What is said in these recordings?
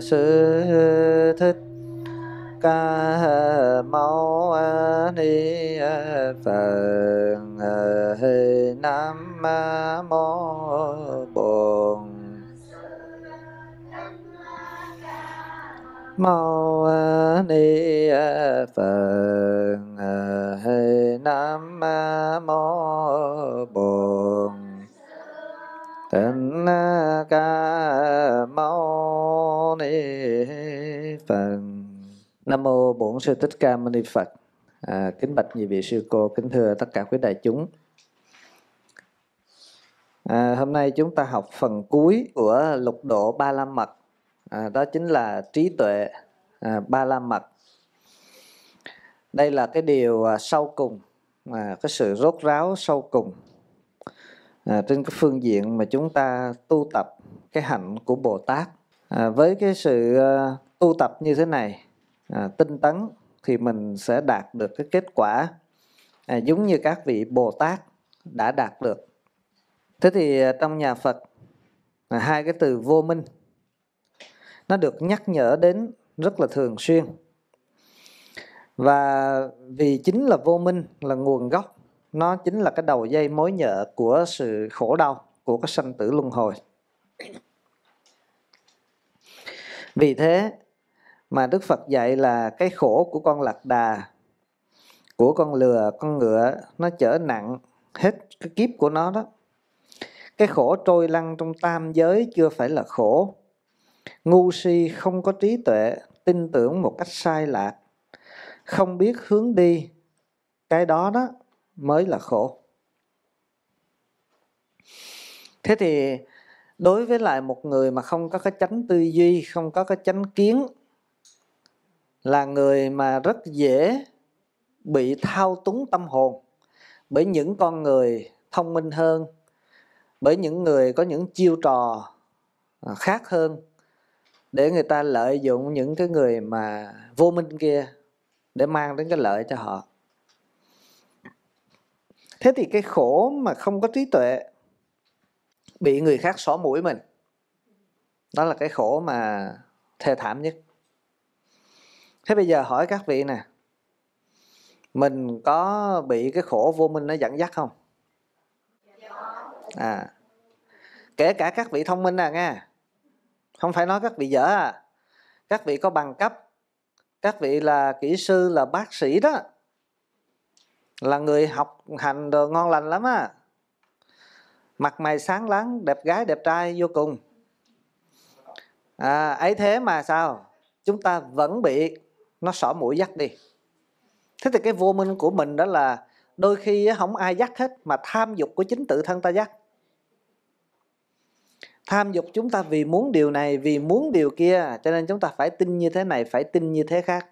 sư thích ca mâu ni phật nam mô bổn mâu ni phật nam mô bổn Nam mô Bổn Sư Thích Ca Mâu Ni Phật. À, kính bạch nhị vị sư cô, kính thưa tất cả quý đại chúng. À, hôm nay chúng ta học phần cuối của lục độ ba la mật. À, đó chính là trí tuệ à, ba la mật. Đây là cái điều à, sau cùng, à, cái sự rốt ráo sau cùng à, trên cái phương diện mà chúng ta tu tập cái hạnh của Bồ Tát. À, với cái sự à, tu tập như thế này à, tinh tấn thì mình sẽ đạt được cái kết quả à, giống như các vị Bồ Tát đã đạt được. Thế thì à, trong nhà Phật à, hai cái từ vô minh nó được nhắc nhở đến rất là thường xuyên. Và vì chính là vô minh là nguồn gốc, nó chính là cái đầu dây mối nhợ của sự khổ đau, của cái sanh tử luân hồi. Vì thế mà Đức Phật dạy là cái khổ của con lạc đà, của con lừa, con ngựa nó trở nặng hết cái kiếp của nó đó. Cái khổ trôi lăn trong tam giới chưa phải là khổ. Ngu si không có trí tuệ, tin tưởng một cách sai lạc, không biết hướng đi, cái đó đó mới là khổ. Thế thì đối với lại một người mà không có cái chánh tư duy, không có cái chánh kiến là người mà rất dễ bị thao túng tâm hồn bởi những con người thông minh hơn bởi những người có những chiêu trò à, khác hơn để người ta lợi dụng những cái người mà vô minh kia để mang đến cái lợi cho họ thế thì cái khổ mà không có trí tuệ bị người khác xỏ mũi mình đó là cái khổ mà thê thảm nhất thế bây giờ hỏi các vị nè mình có bị cái khổ vô minh nó dẫn dắt không à kể cả các vị thông minh à nghe không phải nói các vị dở à các vị có bằng cấp các vị là kỹ sư là bác sĩ đó là người học hành đồ ngon lành lắm á à. mặt mày sáng láng đẹp gái đẹp trai vô cùng à, ấy thế mà sao chúng ta vẫn bị nó xỏ mũi dắt đi thế thì cái vô minh của mình đó là đôi khi không ai dắt hết mà tham dục của chính tự thân ta dắt tham dục chúng ta vì muốn điều này vì muốn điều kia cho nên chúng ta phải tin như thế này phải tin như thế khác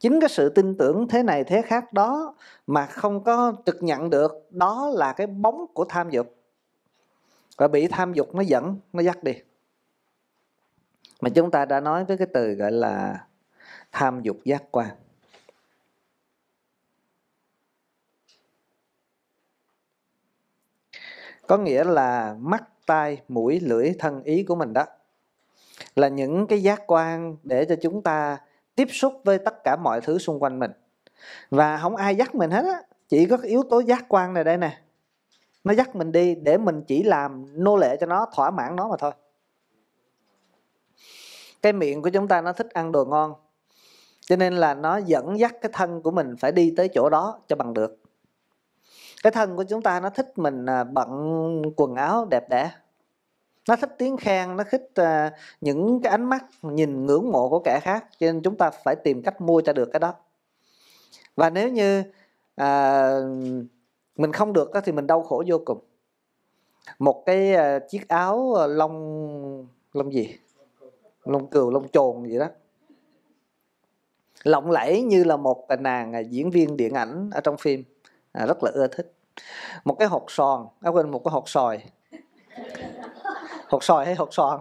chính cái sự tin tưởng thế này thế khác đó mà không có trực nhận được đó là cái bóng của tham dục và bị tham dục nó dẫn nó dắt đi mà chúng ta đã nói với cái từ gọi là tham dục giác quan. Có nghĩa là mắt, tai, mũi, lưỡi, thân ý của mình đó là những cái giác quan để cho chúng ta tiếp xúc với tất cả mọi thứ xung quanh mình. Và không ai dắt mình hết á, chỉ có yếu tố giác quan này đây nè. Nó dắt mình đi để mình chỉ làm nô lệ cho nó, thỏa mãn nó mà thôi cái miệng của chúng ta nó thích ăn đồ ngon cho nên là nó dẫn dắt cái thân của mình phải đi tới chỗ đó cho bằng được cái thân của chúng ta nó thích mình à, bận quần áo đẹp đẽ nó thích tiếng khen nó thích à, những cái ánh mắt nhìn ngưỡng mộ của kẻ khác cho nên chúng ta phải tìm cách mua cho được cái đó và nếu như uh, mình không được đó, thì mình đau khổ vô cùng một cái chiếc áo lông lông gì lông cừu lông trồn gì đó lộng lẫy như là một nàng à, diễn viên điện ảnh ở trong phim à, rất là ưa thích một cái hột sòn à, quên một cái hột sòi hột sòi hay hột sòn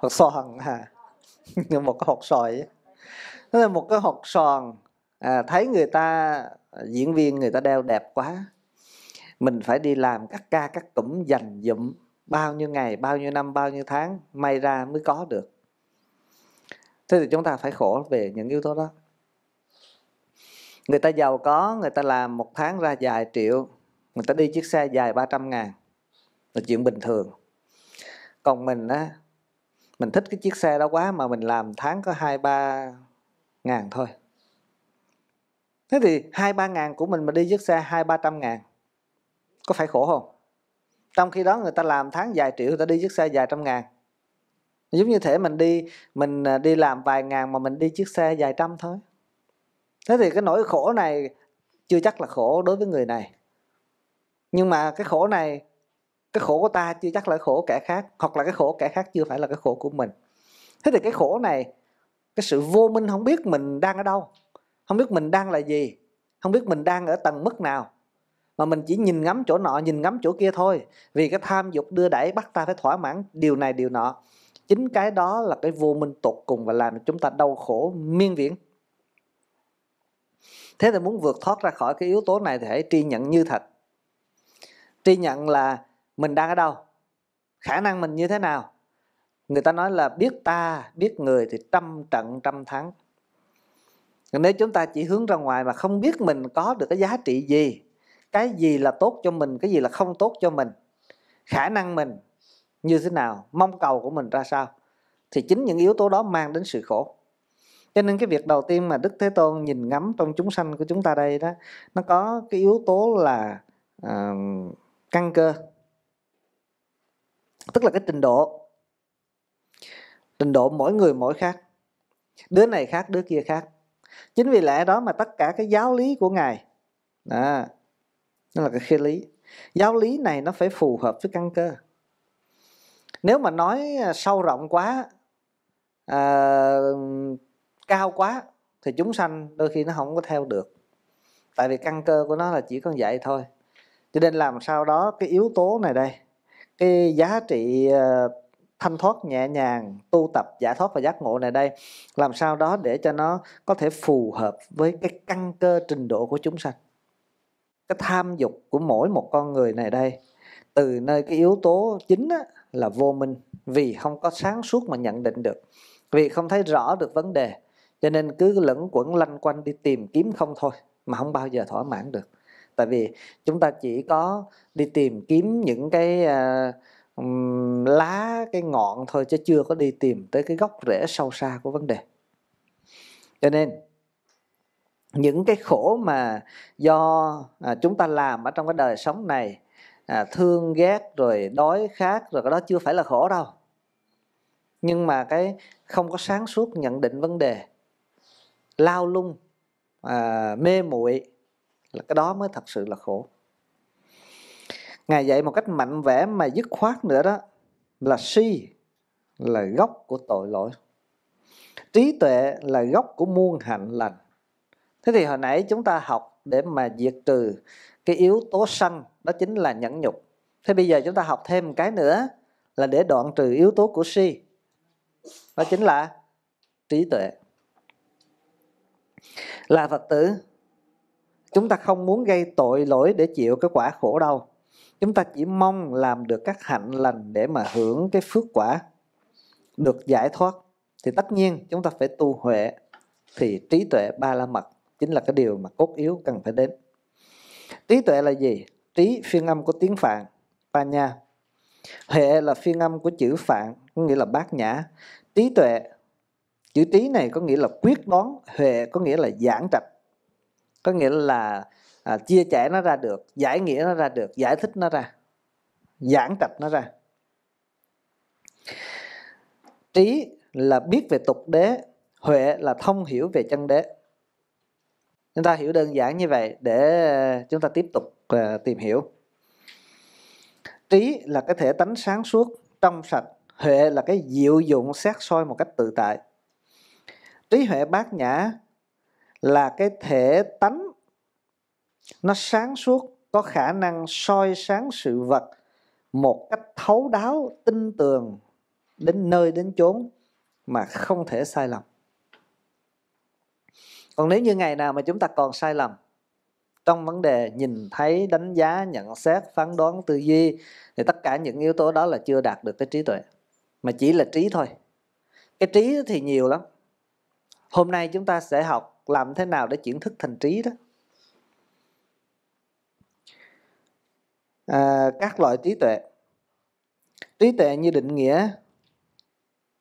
hột sòn à một cái hột sòi đó là một cái hột sòn à, thấy người ta à, diễn viên người ta đeo đẹp quá mình phải đi làm các ca các cụm dành dụm bao nhiêu ngày bao nhiêu năm bao nhiêu tháng may ra mới có được thế thì chúng ta phải khổ về những yếu tố đó người ta giàu có người ta làm một tháng ra vài triệu người ta đi chiếc xe dài 300 ngàn là chuyện bình thường còn mình á mình thích cái chiếc xe đó quá mà mình làm tháng có hai ba ngàn thôi thế thì hai ba ngàn của mình mà đi chiếc xe hai ba trăm ngàn có phải khổ không trong khi đó người ta làm tháng vài triệu người ta đi chiếc xe vài trăm ngàn giống như thể mình đi mình à, đi làm vài ngàn mà mình đi chiếc xe vài trăm thôi thế thì cái nỗi khổ này chưa chắc là khổ đối với người này nhưng mà cái khổ này cái khổ của ta chưa chắc là khổ kẻ khác hoặc là cái khổ kẻ khác chưa phải là cái khổ của mình thế thì cái khổ này cái sự vô minh không biết mình đang ở đâu không biết mình đang là gì không biết mình đang ở tầng mức nào mà mình chỉ nhìn ngắm chỗ nọ nhìn ngắm chỗ kia thôi vì cái tham dục đưa đẩy bắt ta phải thỏa mãn điều này điều nọ chính cái đó là cái vô minh tột cùng và làm chúng ta đau khổ miên viễn thế thì muốn vượt thoát ra khỏi cái yếu tố này thì hãy tri nhận như thật tri nhận là mình đang ở đâu khả năng mình như thế nào người ta nói là biết ta biết người thì trăm trận trăm thắng nếu chúng ta chỉ hướng ra ngoài mà không biết mình có được cái giá trị gì cái gì là tốt cho mình cái gì là không tốt cho mình khả năng mình như thế nào mong cầu của mình ra sao thì chính những yếu tố đó mang đến sự khổ cho nên cái việc đầu tiên mà đức thế tôn nhìn ngắm trong chúng sanh của chúng ta đây đó nó có cái yếu tố là uh, căn cơ tức là cái trình độ trình độ mỗi người mỗi khác đứa này khác đứa kia khác chính vì lẽ đó mà tất cả cái giáo lý của ngài đó, nó là cái khê lý giáo lý này nó phải phù hợp với căn cơ nếu mà nói à, sâu rộng quá à, cao quá thì chúng sanh đôi khi nó không có theo được tại vì căn cơ của nó là chỉ có vậy thôi cho nên làm sao đó cái yếu tố này đây cái giá trị à, thanh thoát nhẹ nhàng tu tập giải thoát và giác ngộ này đây làm sao đó để cho nó có thể phù hợp với cái căn cơ trình độ của chúng sanh cái tham dục của mỗi một con người này đây từ nơi cái yếu tố chính á, là vô minh vì không có sáng suốt mà nhận định được vì không thấy rõ được vấn đề cho nên cứ lẫn quẩn lanh quanh đi tìm kiếm không thôi mà không bao giờ thỏa mãn được tại vì chúng ta chỉ có đi tìm kiếm những cái uh, lá cái ngọn thôi chứ chưa có đi tìm tới cái gốc rễ sâu xa của vấn đề cho nên những cái khổ mà do à, chúng ta làm ở trong cái đời sống này à, thương ghét rồi đói khát rồi cái đó chưa phải là khổ đâu nhưng mà cái không có sáng suốt nhận định vấn đề lao lung à, mê muội là cái đó mới thật sự là khổ ngài dạy một cách mạnh vẽ mà dứt khoát nữa đó là si là gốc của tội lỗi trí tuệ là gốc của muôn hạnh lành thế thì hồi nãy chúng ta học để mà diệt trừ cái yếu tố sân đó chính là nhẫn nhục thế bây giờ chúng ta học thêm một cái nữa là để đoạn trừ yếu tố của si đó chính là trí tuệ là phật tử chúng ta không muốn gây tội lỗi để chịu cái quả khổ đâu. chúng ta chỉ mong làm được các hạnh lành để mà hưởng cái phước quả được giải thoát thì tất nhiên chúng ta phải tu huệ thì trí tuệ ba la mật chính là cái điều mà cốt yếu cần phải đến trí tuệ là gì Tý phiên âm của tiếng Phạn, pa nha Huệ là phiên âm của chữ Phạn, có nghĩa là bát nhã. Trí tuệ, chữ trí này có nghĩa là quyết đoán, huệ có nghĩa là giảng trạch. Có nghĩa là à, chia sẻ nó ra được, giải nghĩa nó ra được, giải thích nó ra, giảng trạch nó ra. Trí là biết về tục đế, huệ là thông hiểu về chân đế. Chúng ta hiểu đơn giản như vậy để à, chúng ta tiếp tục uh, tìm hiểu trí là cái thể tánh sáng suốt trong sạch huệ là cái diệu dụng xét soi một cách tự tại trí huệ bát nhã là cái thể tánh nó sáng suốt có khả năng soi sáng sự vật một cách thấu đáo tinh tường đến nơi đến chốn mà không thể sai lầm còn nếu như ngày nào mà chúng ta còn sai lầm trong vấn đề nhìn thấy đánh giá nhận xét phán đoán tư duy thì tất cả những yếu tố đó là chưa đạt được cái trí tuệ mà chỉ là trí thôi cái trí thì nhiều lắm hôm nay chúng ta sẽ học làm thế nào để chuyển thức thành trí đó à, các loại trí tuệ trí tuệ như định nghĩa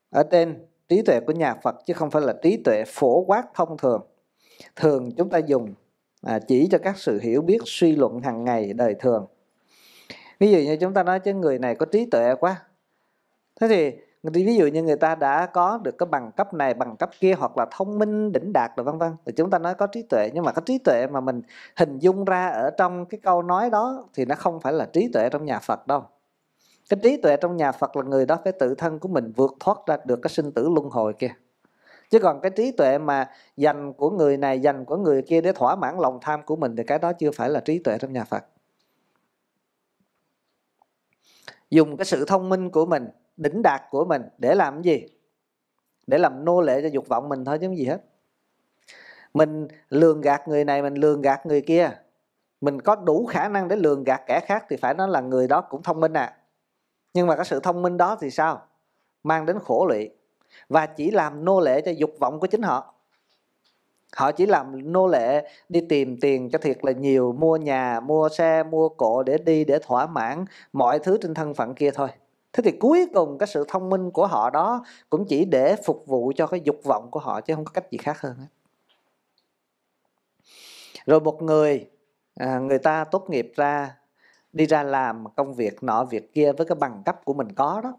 ở trên trí tuệ của nhà Phật chứ không phải là trí tuệ phổ quát thông thường thường chúng ta dùng à, chỉ cho các sự hiểu biết suy luận hàng ngày đời thường ví dụ như chúng ta nói chứ người này có trí tuệ quá thế thì ví dụ như người ta đã có được cái bằng cấp này bằng cấp kia hoặc là thông minh đỉnh đạt rồi vân vân thì chúng ta nói có trí tuệ nhưng mà cái trí tuệ mà mình hình dung ra ở trong cái câu nói đó thì nó không phải là trí tuệ trong nhà Phật đâu cái trí tuệ trong nhà Phật là người đó phải tự thân của mình vượt thoát ra được cái sinh tử luân hồi kia chứ còn cái trí tuệ mà dành của người này dành của người kia để thỏa mãn lòng tham của mình thì cái đó chưa phải là trí tuệ trong nhà Phật dùng cái sự thông minh của mình đỉnh đạt của mình để làm gì để làm nô lệ cho dục vọng mình thôi chứ gì hết mình lường gạt người này mình lường gạt người kia mình có đủ khả năng để lường gạt kẻ khác thì phải nói là người đó cũng thông minh à nhưng mà cái sự thông minh đó thì sao mang đến khổ lụy và chỉ làm nô lệ cho dục vọng của chính họ họ chỉ làm nô lệ đi tìm tiền cho thiệt là nhiều mua nhà mua xe mua cộ để đi để thỏa mãn mọi thứ trên thân phận kia thôi thế thì cuối cùng cái sự thông minh của họ đó cũng chỉ để phục vụ cho cái dục vọng của họ chứ không có cách gì khác hơn rồi một người à, người ta tốt nghiệp ra đi ra làm công việc nọ việc kia với cái bằng cấp của mình có đó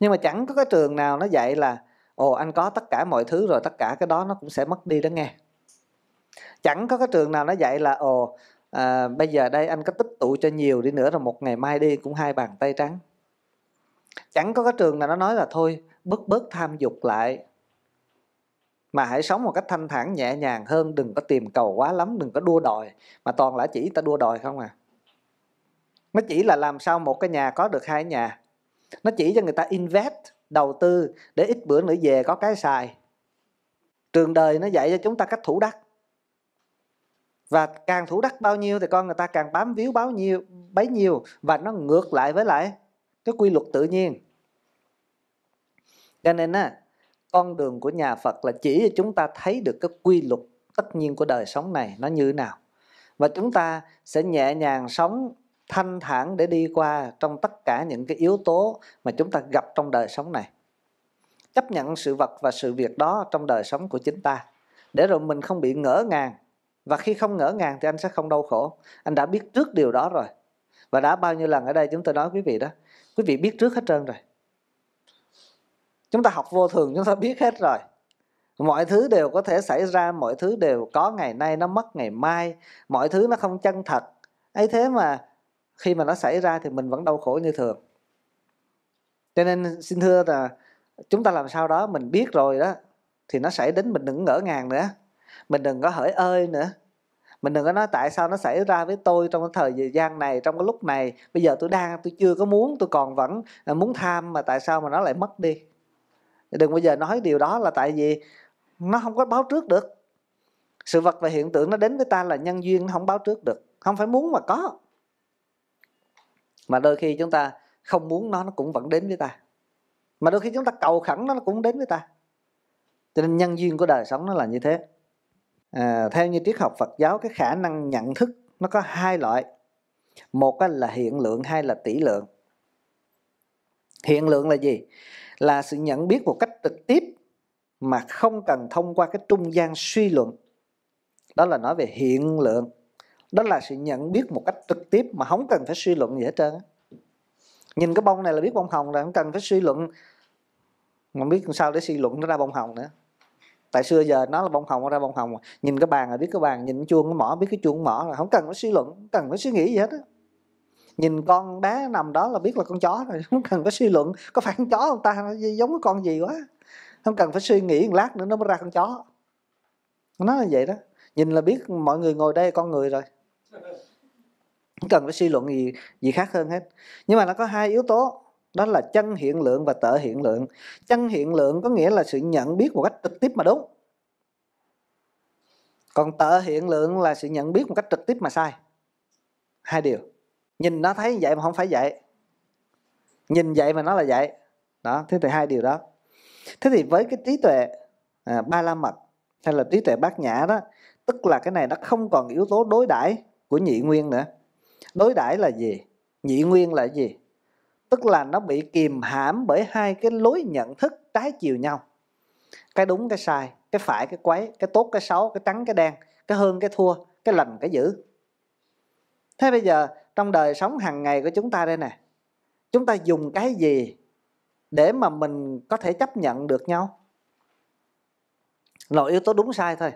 nhưng mà chẳng có cái trường nào nó dạy là ồ anh có tất cả mọi thứ rồi tất cả cái đó nó cũng sẽ mất đi đó nghe chẳng có cái trường nào nó dạy là ồ à, bây giờ đây anh có tích tụ cho nhiều đi nữa rồi một ngày mai đi cũng hai bàn tay trắng chẳng có cái trường nào nó nói là thôi bớt bớt tham dục lại mà hãy sống một cách thanh thản nhẹ nhàng hơn đừng có tìm cầu quá lắm đừng có đua đòi mà toàn là chỉ ta đua đòi không à nó chỉ là làm sao một cái nhà có được hai nhà nó chỉ cho người ta invest đầu tư để ít bữa nữa về có cái xài trường đời nó dạy cho chúng ta cách thủ đắc và càng thủ đắc bao nhiêu thì con người ta càng bám víu bao nhiêu bấy nhiêu và nó ngược lại với lại cái quy luật tự nhiên cho nên á con đường của nhà Phật là chỉ cho chúng ta thấy được cái quy luật tất nhiên của đời sống này nó như thế nào và chúng ta sẽ nhẹ nhàng sống thanh thản để đi qua trong tất cả những cái yếu tố mà chúng ta gặp trong đời sống này chấp nhận sự vật và sự việc đó trong đời sống của chính ta để rồi mình không bị ngỡ ngàng và khi không ngỡ ngàng thì anh sẽ không đau khổ anh đã biết trước điều đó rồi và đã bao nhiêu lần ở đây chúng tôi nói quý vị đó quý vị biết trước hết trơn rồi chúng ta học vô thường chúng ta biết hết rồi mọi thứ đều có thể xảy ra mọi thứ đều có ngày nay nó mất ngày mai mọi thứ nó không chân thật ấy thế mà khi mà nó xảy ra thì mình vẫn đau khổ như thường cho nên xin thưa là chúng ta làm sao đó mình biết rồi đó thì nó xảy đến mình đừng ngỡ ngàng nữa mình đừng có hỡi ơi nữa mình đừng có nói tại sao nó xảy ra với tôi trong cái thời gian này trong cái lúc này bây giờ tôi đang tôi chưa có muốn tôi còn vẫn à, muốn tham mà tại sao mà nó lại mất đi đừng bây giờ nói điều đó là tại vì nó không có báo trước được sự vật và hiện tượng nó đến với ta là nhân duyên nó không báo trước được không phải muốn mà có mà đôi khi chúng ta không muốn nó nó cũng vẫn đến với ta mà đôi khi chúng ta cầu khẩn nó, nó cũng đến với ta cho nên nhân duyên của đời sống nó là như thế à, theo như triết học Phật giáo cái khả năng nhận thức nó có hai loại một là hiện lượng hai là tỷ lượng hiện lượng là gì là sự nhận biết một cách trực tiếp mà không cần thông qua cái trung gian suy luận đó là nói về hiện lượng đó là sự nhận biết một cách trực tiếp mà không cần phải suy luận gì hết trơn nhìn cái bông này là biết bông hồng rồi không cần phải suy luận mà biết làm sao để suy luận nó ra bông hồng nữa tại xưa giờ nó là bông hồng nó ra bông hồng nhìn cái bàn là biết cái bàn nhìn cái chuông cái mỏ biết cái chuông mỏ rồi không cần phải suy luận không cần phải suy nghĩ gì hết á nhìn con bé nằm đó là biết là con chó rồi không cần phải suy luận có phải con chó không ta nó giống cái con gì quá không cần phải suy nghĩ một lát nữa nó mới ra con chó nó là vậy đó nhìn là biết mọi người ngồi đây con người rồi không cần phải suy luận gì gì khác hơn hết nhưng mà nó có hai yếu tố đó là chân hiện lượng và tợ hiện lượng chân hiện lượng có nghĩa là sự nhận biết một cách trực tiếp mà đúng còn tợ hiện lượng là sự nhận biết một cách trực tiếp mà sai hai điều nhìn nó thấy vậy mà không phải vậy nhìn vậy mà nó là vậy đó thế thì hai điều đó thế thì với cái trí tuệ à, ba la mật hay là trí tuệ bát nhã đó tức là cái này nó không còn yếu tố đối đãi của nhị nguyên nữa đối đãi là gì nhị nguyên là gì tức là nó bị kìm hãm bởi hai cái lối nhận thức trái chiều nhau cái đúng cái sai cái phải cái quấy cái tốt cái xấu cái trắng cái đen cái hơn cái thua cái lành cái dữ thế bây giờ trong đời sống hàng ngày của chúng ta đây nè chúng ta dùng cái gì để mà mình có thể chấp nhận được nhau nội yếu tố đúng sai thôi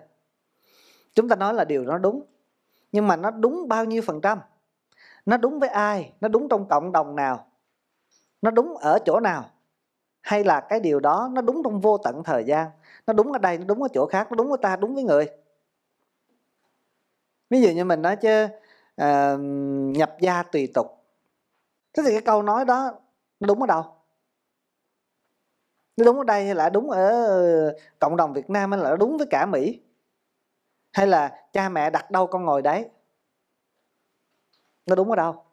chúng ta nói là điều đó đúng nhưng mà nó đúng bao nhiêu phần trăm nó đúng với ai nó đúng trong cộng đồng nào nó đúng ở chỗ nào hay là cái điều đó nó đúng trong vô tận thời gian nó đúng ở đây nó đúng ở chỗ khác nó đúng với ta đúng với người ví dụ như mình nói chứ uh, nhập gia tùy tục thế thì cái câu nói đó nó đúng ở đâu nó đúng ở đây hay là đúng ở cộng đồng Việt Nam hay là đúng với cả Mỹ hay là cha mẹ đặt đâu con ngồi đấy nó đúng ở đâu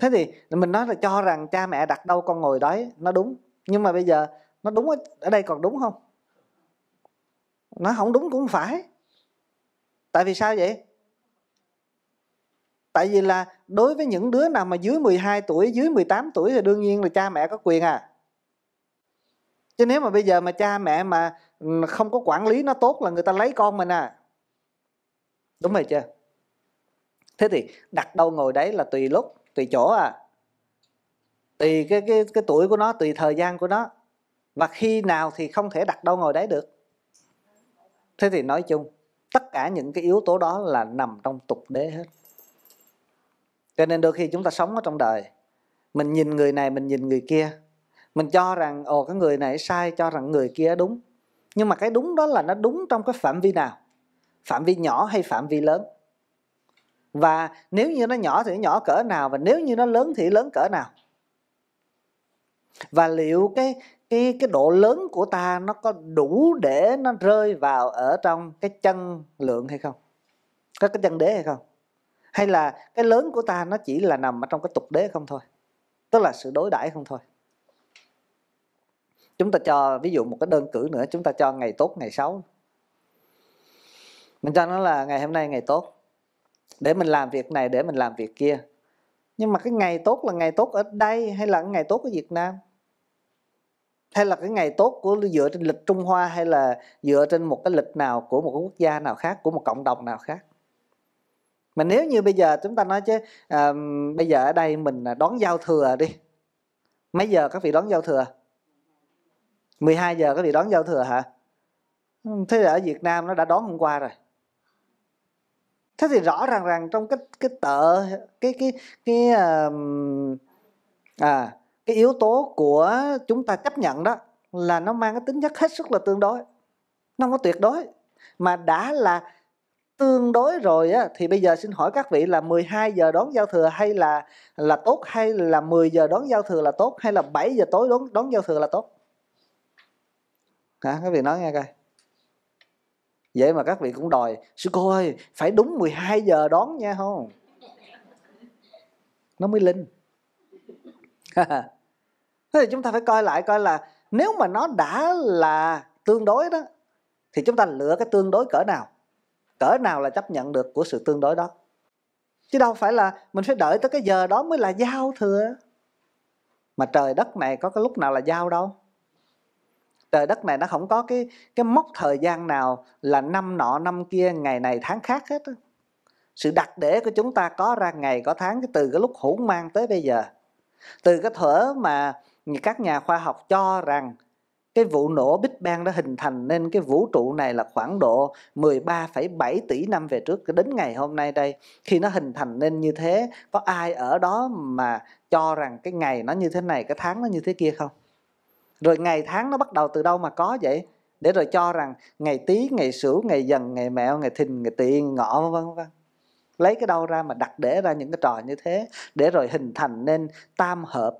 thế thì mình nói là cho rằng cha mẹ đặt đâu con ngồi đấy nó đúng nhưng mà bây giờ nó đúng ở, ở đây còn đúng không nó không đúng cũng phải tại vì sao vậy tại vì là đối với những đứa nào mà dưới 12 tuổi dưới 18 tuổi thì đương nhiên là cha mẹ có quyền à chứ nếu mà bây giờ mà cha mẹ mà không có quản lý nó tốt là người ta lấy con mình à đúng rồi chưa thế thì đặt đâu ngồi đấy là tùy lúc tùy chỗ à tùy cái cái cái tuổi của nó tùy thời gian của nó và khi nào thì không thể đặt đâu ngồi đấy được thế thì nói chung tất cả những cái yếu tố đó là nằm trong tục đế hết cho nên đôi khi chúng ta sống ở trong đời mình nhìn người này mình nhìn người kia mình cho rằng ồ cái người này sai cho rằng người kia đúng nhưng mà cái đúng đó là nó đúng trong cái phạm vi nào phạm vi nhỏ hay phạm vi lớn và nếu như nó nhỏ thì nhỏ cỡ nào và nếu như nó lớn thì lớn cỡ nào và liệu cái cái cái độ lớn của ta nó có đủ để nó rơi vào ở trong cái chân lượng hay không có cái chân đế hay không hay là cái lớn của ta nó chỉ là nằm ở trong cái tục đế không thôi tức là sự đối đãi không thôi chúng ta cho ví dụ một cái đơn cử nữa chúng ta cho ngày tốt ngày xấu mình cho nó là ngày hôm nay ngày tốt để mình làm việc này để mình làm việc kia nhưng mà cái ngày tốt là ngày tốt ở đây hay là ngày tốt ở Việt Nam hay là cái ngày tốt của dựa trên lịch Trung Hoa hay là dựa trên một cái lịch nào của một quốc gia nào khác của một cộng đồng nào khác mà nếu như bây giờ chúng ta nói chứ à, bây giờ ở đây mình đón giao thừa đi mấy giờ các vị đón giao thừa 12 giờ các vị đón giao thừa hả? Thế là ở Việt Nam nó đã đón hôm qua rồi. Thế thì rõ ràng rằng trong cái cái tờ cái cái cái um, à cái yếu tố của chúng ta chấp nhận đó là nó mang cái tính chất hết sức là tương đối. Nó không có tuyệt đối mà đã là tương đối rồi á thì bây giờ xin hỏi các vị là 12 giờ đón giao thừa hay là là tốt hay là 10 giờ đón giao thừa là tốt hay là 7 giờ tối đón đón giao thừa là tốt? hả các vị nói nghe coi vậy mà các vị cũng đòi sư cô ơi phải đúng 12 giờ đón nha không nó mới linh thế thì chúng ta phải coi lại coi là nếu mà nó đã là tương đối đó thì chúng ta lựa cái tương đối cỡ nào cỡ nào là chấp nhận được của sự tương đối đó chứ đâu phải là mình phải đợi tới cái giờ đó mới là giao thừa mà trời đất này có cái lúc nào là giao đâu trời đất này nó không có cái cái mốc thời gian nào là năm nọ năm kia ngày này tháng khác hết sự đặc để của chúng ta có ra ngày có tháng từ cái lúc hỗn mang tới bây giờ từ cái thuở mà các nhà khoa học cho rằng cái vụ nổ Big Bang đã hình thành nên cái vũ trụ này là khoảng độ 13,7 tỷ năm về trước đến ngày hôm nay đây khi nó hình thành nên như thế có ai ở đó mà cho rằng cái ngày nó như thế này cái tháng nó như thế kia không rồi ngày tháng nó bắt đầu từ đâu mà có vậy để rồi cho rằng ngày tý ngày sửu ngày dần ngày mẹo ngày thìn ngày tỵ ngọ vân vân lấy cái đâu ra mà đặt để ra những cái trò như thế để rồi hình thành nên tam hợp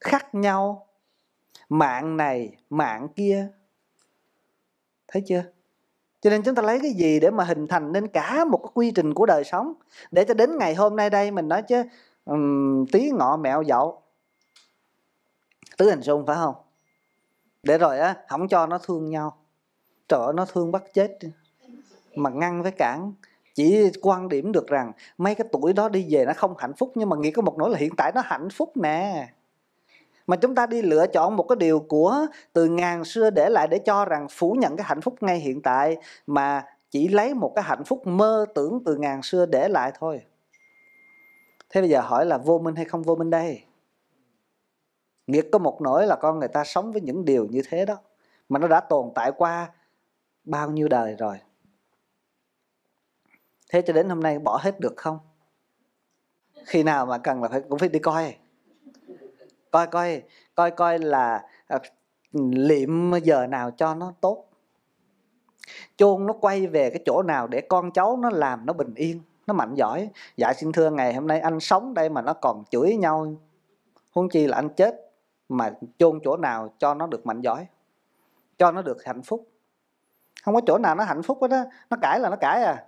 khác nhau mạng này mạng kia thấy chưa cho nên chúng ta lấy cái gì để mà hình thành nên cả một cái quy trình của đời sống để cho đến ngày hôm nay đây mình nói chứ um, tí ngọ mẹo dậu tứ hành xung phải không để rồi á không cho nó thương nhau trời nó thương bắt chết mà ngăn với cản chỉ quan điểm được rằng mấy cái tuổi đó đi về nó không hạnh phúc nhưng mà nghĩ có một nỗi là hiện tại nó hạnh phúc nè mà chúng ta đi lựa chọn một cái điều của từ ngàn xưa để lại để cho rằng phủ nhận cái hạnh phúc ngay hiện tại mà chỉ lấy một cái hạnh phúc mơ tưởng từ ngàn xưa để lại thôi thế bây giờ hỏi là vô minh hay không vô minh đây nghiệt có một nỗi là con người ta sống với những điều như thế đó mà nó đã tồn tại qua bao nhiêu đời rồi thế cho đến hôm nay bỏ hết được không khi nào mà cần là phải cũng phải đi coi coi coi coi coi là ờ, liệm giờ nào cho nó tốt chôn nó quay về cái chỗ nào để con cháu nó làm nó bình yên nó mạnh giỏi dạ xin thưa ngày hôm nay anh sống đây mà nó còn chửi nhau huống chi là anh chết mà chôn chỗ nào cho nó được mạnh giỏi cho nó được hạnh phúc không có chỗ nào nó hạnh phúc hết á nó cãi là nó cãi à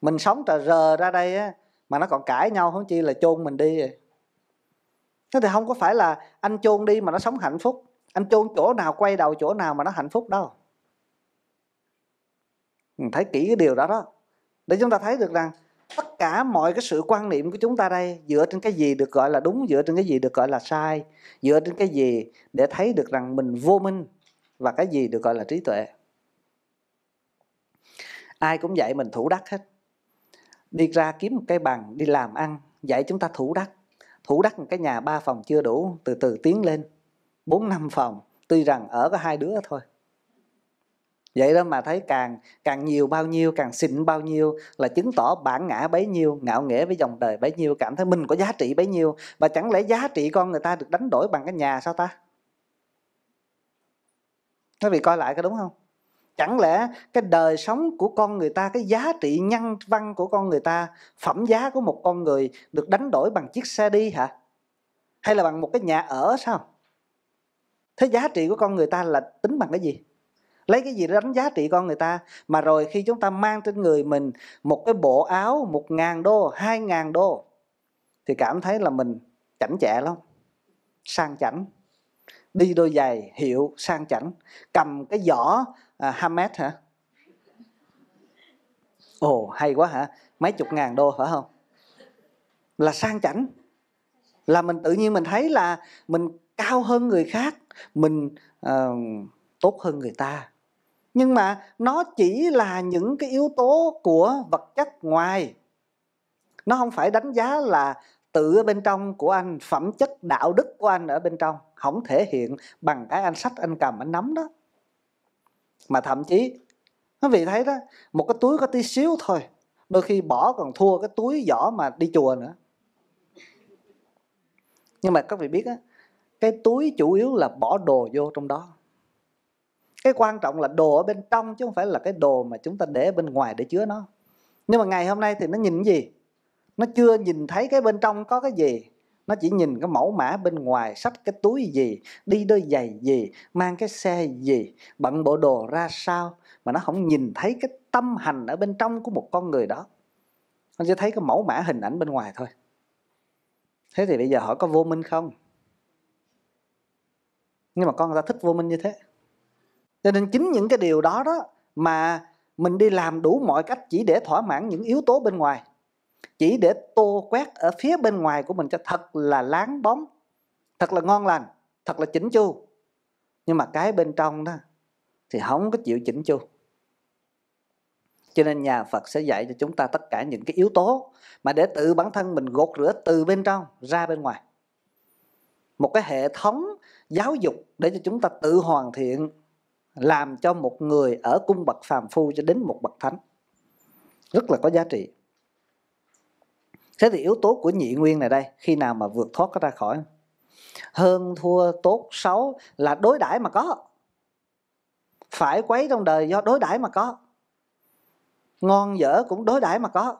mình sống trà rờ ra đây á mà nó còn cãi nhau không chi là chôn mình đi vậy thế thì không có phải là anh chôn đi mà nó sống hạnh phúc anh chôn chỗ nào quay đầu chỗ nào mà nó hạnh phúc đâu mình thấy kỹ cái điều đó đó để chúng ta thấy được rằng cả mọi cái sự quan niệm của chúng ta đây dựa trên cái gì được gọi là đúng dựa trên cái gì được gọi là sai dựa trên cái gì để thấy được rằng mình vô minh và cái gì được gọi là trí tuệ ai cũng dạy mình thủ đắc hết đi ra kiếm một cái bằng đi làm ăn dạy chúng ta thủ đắc thủ đắc một cái nhà ba phòng chưa đủ từ từ tiến lên bốn năm phòng tuy rằng ở có hai đứa thôi vậy đó mà thấy càng càng nhiều bao nhiêu càng xịn bao nhiêu là chứng tỏ bản ngã bấy nhiêu ngạo nghễ với dòng đời bấy nhiêu cảm thấy mình có giá trị bấy nhiêu và chẳng lẽ giá trị con người ta được đánh đổi bằng cái nhà sao ta quý vị coi lại có đúng không chẳng lẽ cái đời sống của con người ta cái giá trị nhân văn của con người ta phẩm giá của một con người được đánh đổi bằng chiếc xe đi hả hay là bằng một cái nhà ở sao thế giá trị của con người ta là tính bằng cái gì lấy cái gì để đánh giá trị con người ta mà rồi khi chúng ta mang trên người mình một cái bộ áo một ngàn đô hai ngàn đô thì cảm thấy là mình chảnh chẹ lắm sang chảnh đi đôi giày hiệu sang chảnh cầm cái giỏ à, Hamed hả ồ hay quá hả mấy chục ngàn đô phải không là sang chảnh là mình tự nhiên mình thấy là mình cao hơn người khác mình uh, tốt hơn người ta nhưng mà nó chỉ là những cái yếu tố của vật chất ngoài nó không phải đánh giá là tự ở bên trong của anh phẩm chất đạo đức của anh ở bên trong không thể hiện bằng cái anh sách anh cầm anh nắm đó mà thậm chí quý vị thấy đó một cái túi có tí xíu thôi đôi khi bỏ còn thua cái túi vỏ mà đi chùa nữa nhưng mà các vị biết á cái túi chủ yếu là bỏ đồ vô trong đó cái quan trọng là đồ ở bên trong chứ không phải là cái đồ mà chúng ta để bên ngoài để chứa nó nhưng mà ngày hôm nay thì nó nhìn gì nó chưa nhìn thấy cái bên trong có cái gì nó chỉ nhìn cái mẫu mã bên ngoài sách cái túi gì đi đôi giày gì mang cái xe gì bận bộ đồ ra sao mà nó không nhìn thấy cái tâm hành ở bên trong của một con người đó nó chỉ thấy cái mẫu mã hình ảnh bên ngoài thôi thế thì bây giờ họ có vô minh không nhưng mà con người ta thích vô minh như thế cho nên chính những cái điều đó đó mà mình đi làm đủ mọi cách chỉ để thỏa mãn những yếu tố bên ngoài chỉ để tô quét ở phía bên ngoài của mình cho thật là láng bóng thật là ngon lành thật là chỉnh chu nhưng mà cái bên trong đó thì không có chịu chỉnh chu cho nên nhà Phật sẽ dạy cho chúng ta tất cả những cái yếu tố mà để tự bản thân mình gột rửa từ bên trong ra bên ngoài một cái hệ thống giáo dục để cho chúng ta tự hoàn thiện làm cho một người ở cung bậc phàm phu cho đến một bậc thánh rất là có giá trị thế thì yếu tố của nhị nguyên này đây khi nào mà vượt thoát ra khỏi hơn thua tốt xấu là đối đãi mà có phải quấy trong đời do đối đãi mà có ngon dở cũng đối đãi mà có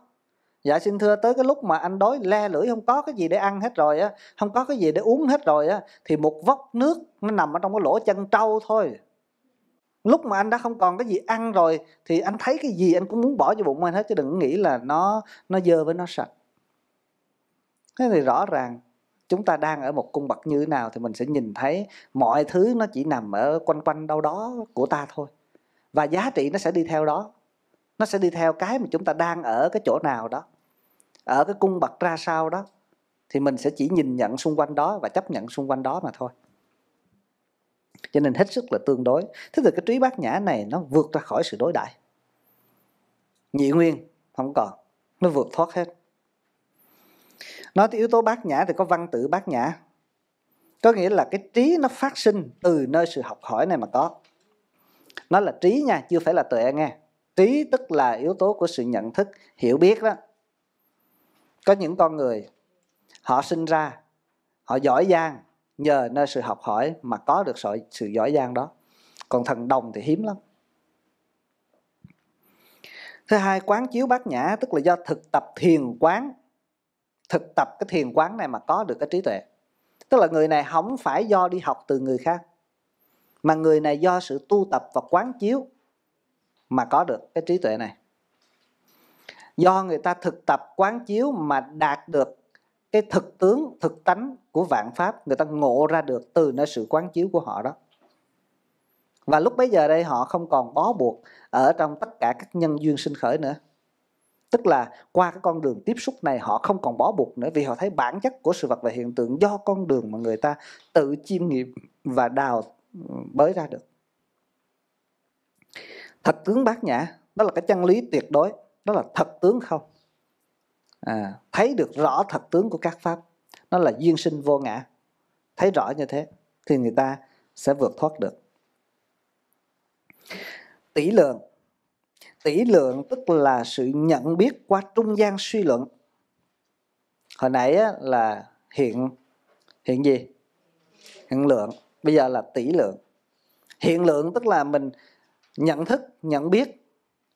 dạ xin thưa tới cái lúc mà anh đói le lưỡi không có cái gì để ăn hết rồi á không có cái gì để uống hết rồi á thì một vốc nước nó nằm ở trong cái lỗ chân trâu thôi lúc mà anh đã không còn cái gì ăn rồi thì anh thấy cái gì anh cũng muốn bỏ vô bụng anh hết chứ đừng nghĩ là nó nó dơ với nó sạch thế thì rõ ràng chúng ta đang ở một cung bậc như thế nào thì mình sẽ nhìn thấy mọi thứ nó chỉ nằm ở quanh quanh đâu đó của ta thôi và giá trị nó sẽ đi theo đó nó sẽ đi theo cái mà chúng ta đang ở cái chỗ nào đó ở cái cung bậc ra sao đó thì mình sẽ chỉ nhìn nhận xung quanh đó và chấp nhận xung quanh đó mà thôi cho nên hết sức là tương đối thế thì cái trí bát nhã này nó vượt ra khỏi sự đối đại nhị nguyên không còn nó vượt thoát hết nói tới yếu tố bát nhã thì có văn tự bát nhã có nghĩa là cái trí nó phát sinh từ nơi sự học hỏi này mà có nó là trí nha chưa phải là tuệ nghe trí tức là yếu tố của sự nhận thức hiểu biết đó có những con người họ sinh ra họ giỏi giang nhờ nơi sự học hỏi mà có được sự, sự giỏi giang đó còn thần đồng thì hiếm lắm thứ hai quán chiếu bát nhã tức là do thực tập thiền quán thực tập cái thiền quán này mà có được cái trí tuệ tức là người này không phải do đi học từ người khác mà người này do sự tu tập và quán chiếu mà có được cái trí tuệ này do người ta thực tập quán chiếu mà đạt được cái thực tướng thực tánh của vạn pháp người ta ngộ ra được từ nơi sự quán chiếu của họ đó và lúc bấy giờ đây họ không còn bó buộc ở trong tất cả các nhân duyên sinh khởi nữa tức là qua cái con đường tiếp xúc này họ không còn bó buộc nữa vì họ thấy bản chất của sự vật và hiện tượng do con đường mà người ta tự chiêm nghiệm và đào bới ra được thật tướng bát nhã đó là cái chân lý tuyệt đối đó là thật tướng không à, thấy được rõ thật tướng của các pháp nó là duyên sinh vô ngã thấy rõ như thế thì người ta sẽ vượt thoát được tỷ lượng tỷ lượng tức là sự nhận biết qua trung gian suy luận hồi nãy là hiện hiện gì hiện lượng bây giờ là tỷ lượng hiện lượng tức là mình nhận thức nhận biết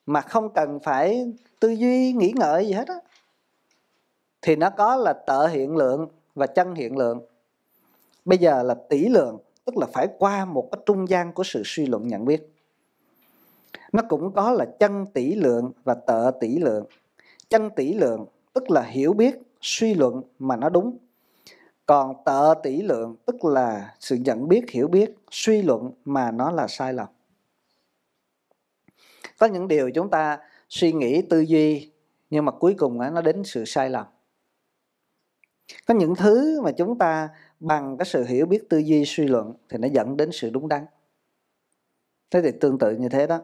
mà không cần phải tư duy nghĩ ngợi gì hết á thì nó có là tợ hiện lượng và chân hiện lượng bây giờ là tỷ lượng tức là phải qua một cái trung gian của sự suy luận nhận biết nó cũng có là chân tỷ lượng và tợ tỷ lượng chân tỷ lượng tức là hiểu biết suy luận mà nó đúng còn tợ tỷ lượng tức là sự nhận biết hiểu biết suy luận mà nó là sai lầm có những điều chúng ta suy nghĩ tư duy nhưng mà cuối cùng nó đến sự sai lầm có những thứ mà chúng ta bằng cái sự hiểu biết tư duy suy luận thì nó dẫn đến sự đúng đắn thế thì tương tự như thế đó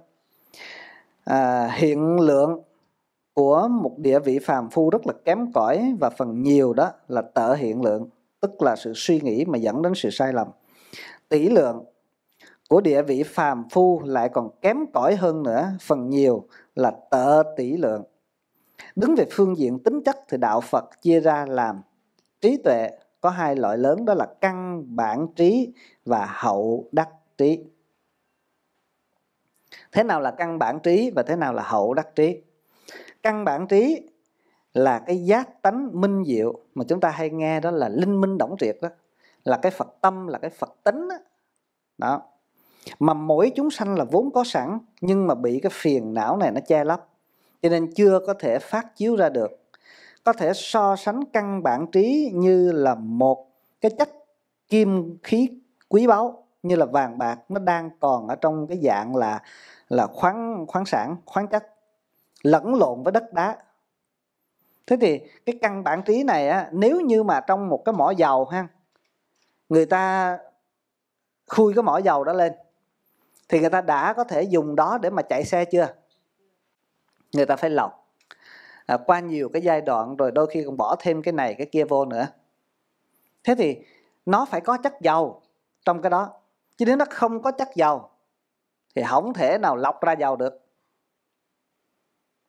à, hiện lượng của một địa vị phàm phu rất là kém cỏi và phần nhiều đó là tở hiện lượng tức là sự suy nghĩ mà dẫn đến sự sai lầm tỷ lượng của địa vị phàm phu lại còn kém cỏi hơn nữa phần nhiều là tợ tỷ lượng đứng về phương diện tính chất thì đạo phật chia ra làm trí tuệ có hai loại lớn đó là căn bản trí và hậu đắc trí thế nào là căn bản trí và thế nào là hậu đắc trí căn bản trí là cái giác tánh minh diệu mà chúng ta hay nghe đó là linh minh động triệt đó là cái phật tâm là cái phật tính đó, đó. mà mỗi chúng sanh là vốn có sẵn nhưng mà bị cái phiền não này nó che lấp cho nên chưa có thể phát chiếu ra được có thể so sánh căn bản trí như là một cái chất kim khí quý báu như là vàng bạc nó đang còn ở trong cái dạng là là khoáng khoáng sản khoáng chất lẫn lộn với đất đá thế thì cái căn bản trí này á, nếu như mà trong một cái mỏ dầu ha người ta khui cái mỏ dầu đó lên thì người ta đã có thể dùng đó để mà chạy xe chưa người ta phải lọc à, qua nhiều cái giai đoạn rồi đôi khi còn bỏ thêm cái này cái kia vô nữa thế thì nó phải có chất dầu trong cái đó chứ nếu nó không có chất dầu thì không thể nào lọc ra dầu được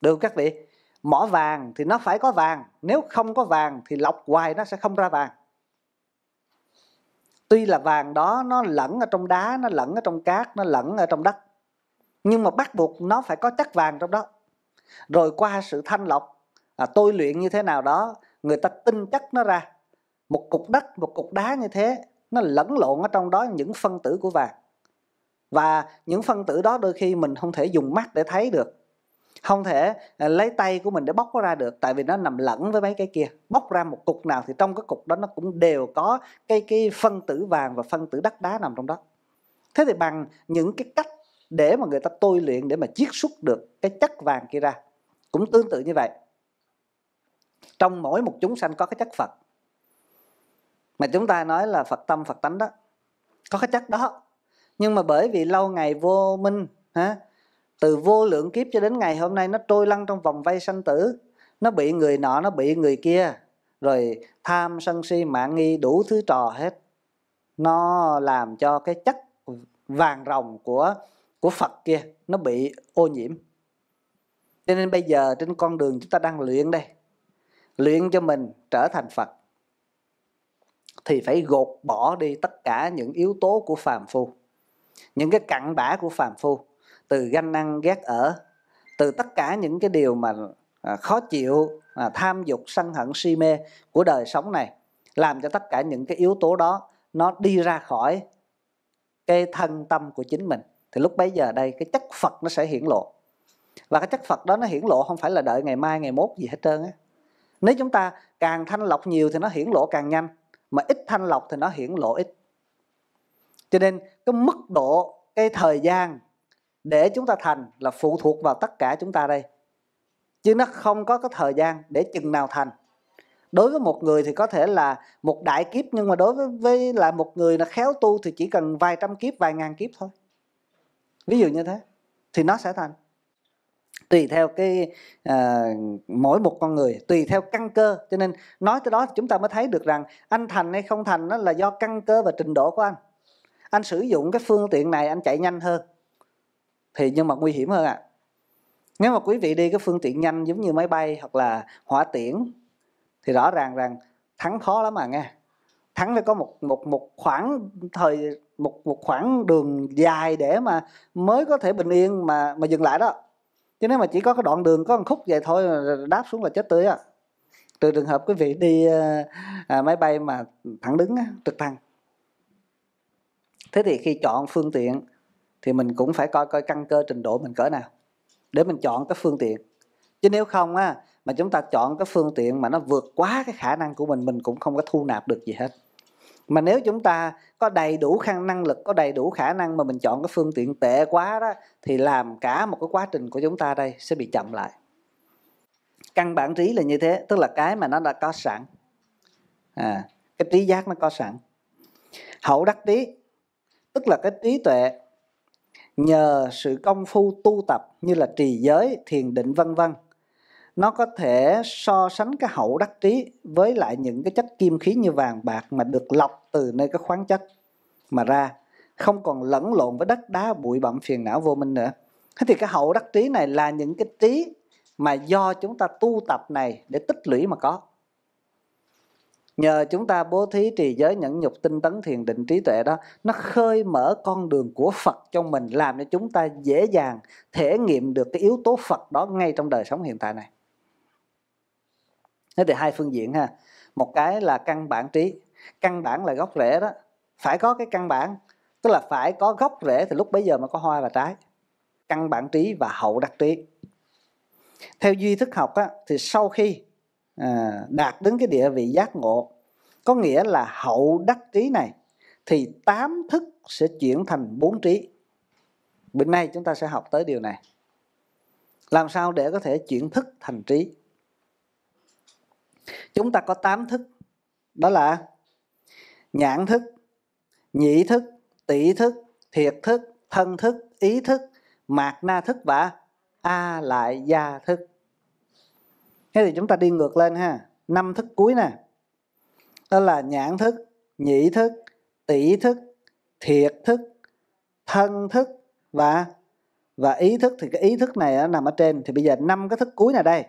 được các vị mỏ vàng thì nó phải có vàng nếu không có vàng thì lọc hoài nó sẽ không ra vàng tuy là vàng đó nó lẫn ở trong đá nó lẫn ở trong cát nó lẫn ở trong đất nhưng mà bắt buộc nó phải có chất vàng trong đó rồi qua sự thanh lọc à, tôi luyện như thế nào đó người ta tinh chất nó ra một cục đất một cục đá như thế nó lẫn lộn ở trong đó những phân tử của vàng và những phân tử đó đôi khi mình không thể dùng mắt để thấy được không thể à, lấy tay của mình để bóc nó ra được tại vì nó nằm lẫn với mấy cái kia bóc ra một cục nào thì trong cái cục đó nó cũng đều có cái cái phân tử vàng và phân tử đất đá nằm trong đó thế thì bằng những cái cách để mà người ta tôi luyện để mà chiết xuất được cái chất vàng kia ra cũng tương tự như vậy trong mỗi một chúng sanh có cái chất phật mà chúng ta nói là phật tâm phật tánh đó có cái chất đó nhưng mà bởi vì lâu ngày vô minh ha, từ vô lượng kiếp cho đến ngày hôm nay nó trôi lăn trong vòng vây sanh tử nó bị người nọ nó bị người kia rồi tham sân si mạng nghi đủ thứ trò hết nó làm cho cái chất vàng rồng của của Phật kia nó bị ô nhiễm cho nên bây giờ trên con đường chúng ta đang luyện đây luyện cho mình trở thành Phật thì phải gột bỏ đi tất cả những yếu tố của phàm phu những cái cặn bã của phàm phu từ ganh năng ghét ở từ tất cả những cái điều mà à, khó chịu à, tham dục sân hận si mê của đời sống này làm cho tất cả những cái yếu tố đó nó đi ra khỏi cái thân tâm của chính mình thì lúc bấy giờ đây cái chất Phật nó sẽ hiển lộ và cái chất Phật đó nó hiển lộ không phải là đợi ngày mai ngày mốt gì hết trơn á nếu chúng ta càng thanh lọc nhiều thì nó hiển lộ càng nhanh mà ít thanh lọc thì nó hiển lộ ít cho nên cái mức độ cái thời gian để chúng ta thành là phụ thuộc vào tất cả chúng ta đây chứ nó không có cái thời gian để chừng nào thành đối với một người thì có thể là một đại kiếp nhưng mà đối với, với là một người là khéo tu thì chỉ cần vài trăm kiếp vài ngàn kiếp thôi ví dụ như thế thì nó sẽ thành tùy theo cái à, mỗi một con người tùy theo căn cơ cho nên nói tới đó chúng ta mới thấy được rằng anh thành hay không thành nó là do căn cơ và trình độ của anh anh sử dụng cái phương tiện này anh chạy nhanh hơn thì nhưng mà nguy hiểm hơn ạ à. nếu mà quý vị đi cái phương tiện nhanh giống như máy bay hoặc là hỏa tiễn thì rõ ràng rằng thắng khó lắm mà nghe thắng phải có một một một khoảng thời một một khoảng đường dài để mà mới có thể bình yên mà mà dừng lại đó chứ nếu mà chỉ có cái đoạn đường có một khúc vậy thôi đáp xuống là chết tươi à trừ trường hợp quý vị đi ờ, à, máy bay mà thẳng đứng á, trực thăng thế thì khi chọn phương tiện thì mình cũng phải coi coi căn cơ trình độ mình cỡ nào để mình chọn cái phương tiện chứ nếu không á mà chúng ta chọn cái phương tiện mà nó vượt quá cái khả năng của mình mình cũng không có thu nạp được gì hết mà nếu chúng ta có đầy đủ khả năng lực có đầy đủ khả năng mà mình chọn cái phương tiện tệ quá đó thì làm cả một cái quá trình của chúng ta đây sẽ bị chậm lại căn bản trí là như thế tức là cái mà nó đã có sẵn à, cái trí giác nó có sẵn hậu đắc trí tức là cái trí tuệ nhờ sự công phu tu tập như là trì giới thiền định vân vân nó có thể so sánh cái hậu đắc trí với lại những cái chất kim khí như vàng bạc mà được lọc từ nơi cái khoáng chất mà ra không còn lẫn lộn với đất đá bụi bặm phiền não vô minh nữa thế thì cái hậu đắc trí này là những cái trí mà do chúng ta tu tập này để tích lũy mà có nhờ chúng ta bố thí trì giới nhẫn nhục tinh tấn thiền định trí tuệ đó nó khơi mở con đường của phật cho mình làm cho chúng ta dễ dàng thể nghiệm được cái yếu tố phật đó ngay trong đời sống hiện tại này thế thì hai phương diện ha một cái là căn bản trí căn bản là gốc rễ đó phải có cái căn bản tức là phải có gốc rễ thì lúc bấy giờ mới có hoa và trái căn bản trí và hậu đặc trí theo duy thức học á, thì sau khi à, đạt đến cái địa vị giác ngộ có nghĩa là hậu đắc trí này thì tám thức sẽ chuyển thành bốn trí bữa nay chúng ta sẽ học tới điều này làm sao để có thể chuyển thức thành trí chúng ta có tám thức đó là nhãn thức nhĩ thức tỷ thức thiệt thức thân thức ý thức mạc na thức và a lại gia thức thế thì chúng ta đi ngược lên ha năm thức cuối nè đó là nhãn thức nhĩ thức tỷ thức thiệt thức thân thức và và ý thức thì cái ý thức này nằm ở trên thì bây giờ năm cái thức cuối này đây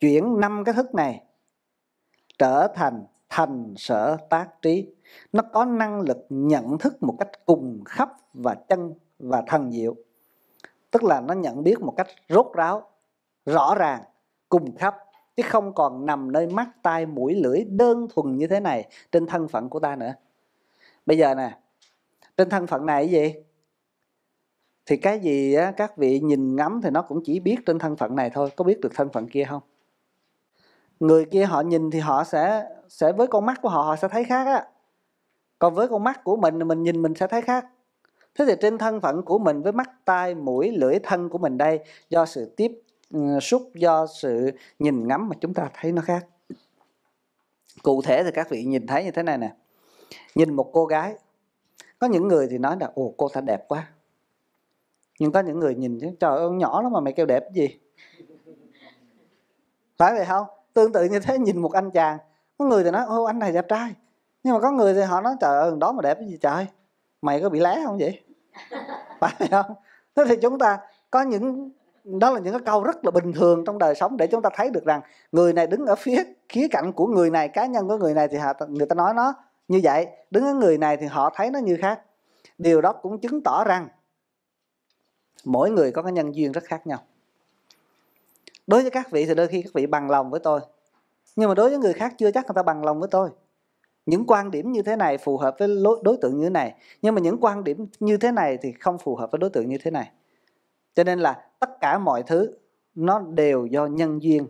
chuyển năm cái thức này trở thành thành sở tác trí nó có năng lực nhận thức một cách cùng khắp và chân và thần diệu tức là nó nhận biết một cách rốt ráo rõ ràng cùng khắp chứ không còn nằm nơi mắt tai mũi lưỡi đơn thuần như thế này trên thân phận của ta nữa bây giờ nè trên thân phận này cái gì thì cái gì á, các vị nhìn ngắm thì nó cũng chỉ biết trên thân phận này thôi có biết được thân phận kia không người kia họ nhìn thì họ sẽ sẽ với con mắt của họ họ sẽ thấy khác á còn với con mắt của mình thì mình nhìn mình sẽ thấy khác thế thì trên thân phận của mình với mắt tai mũi lưỡi thân của mình đây do sự tiếp ừ, xúc do sự nhìn ngắm mà chúng ta thấy nó khác cụ thể thì các vị nhìn thấy như thế này nè nhìn một cô gái có những người thì nói là ồ cô ta đẹp quá nhưng có những người nhìn chứ trời ơi nhỏ lắm mà mày kêu đẹp gì phải vậy không tương tự như thế nhìn một anh chàng có người thì nói ô anh này đẹp trai nhưng mà có người thì họ nói trời ơi đó mà đẹp cái gì trời mày có bị lé không vậy phải không thế thì chúng ta có những đó là những cái câu rất là bình thường trong đời sống để chúng ta thấy được rằng người này đứng ở phía khía cạnh của người này cá nhân của người này thì họ, người ta nói nó như vậy đứng ở người này thì họ thấy nó như khác điều đó cũng chứng tỏ rằng mỗi người có cái nhân duyên rất khác nhau đối với các vị thì đôi khi các vị bằng lòng với tôi nhưng mà đối với người khác chưa chắc người ta bằng lòng với tôi những quan điểm như thế này phù hợp với đối tượng như thế này nhưng mà những quan điểm như thế này thì không phù hợp với đối tượng như thế này cho nên là tất cả mọi thứ nó đều do nhân duyên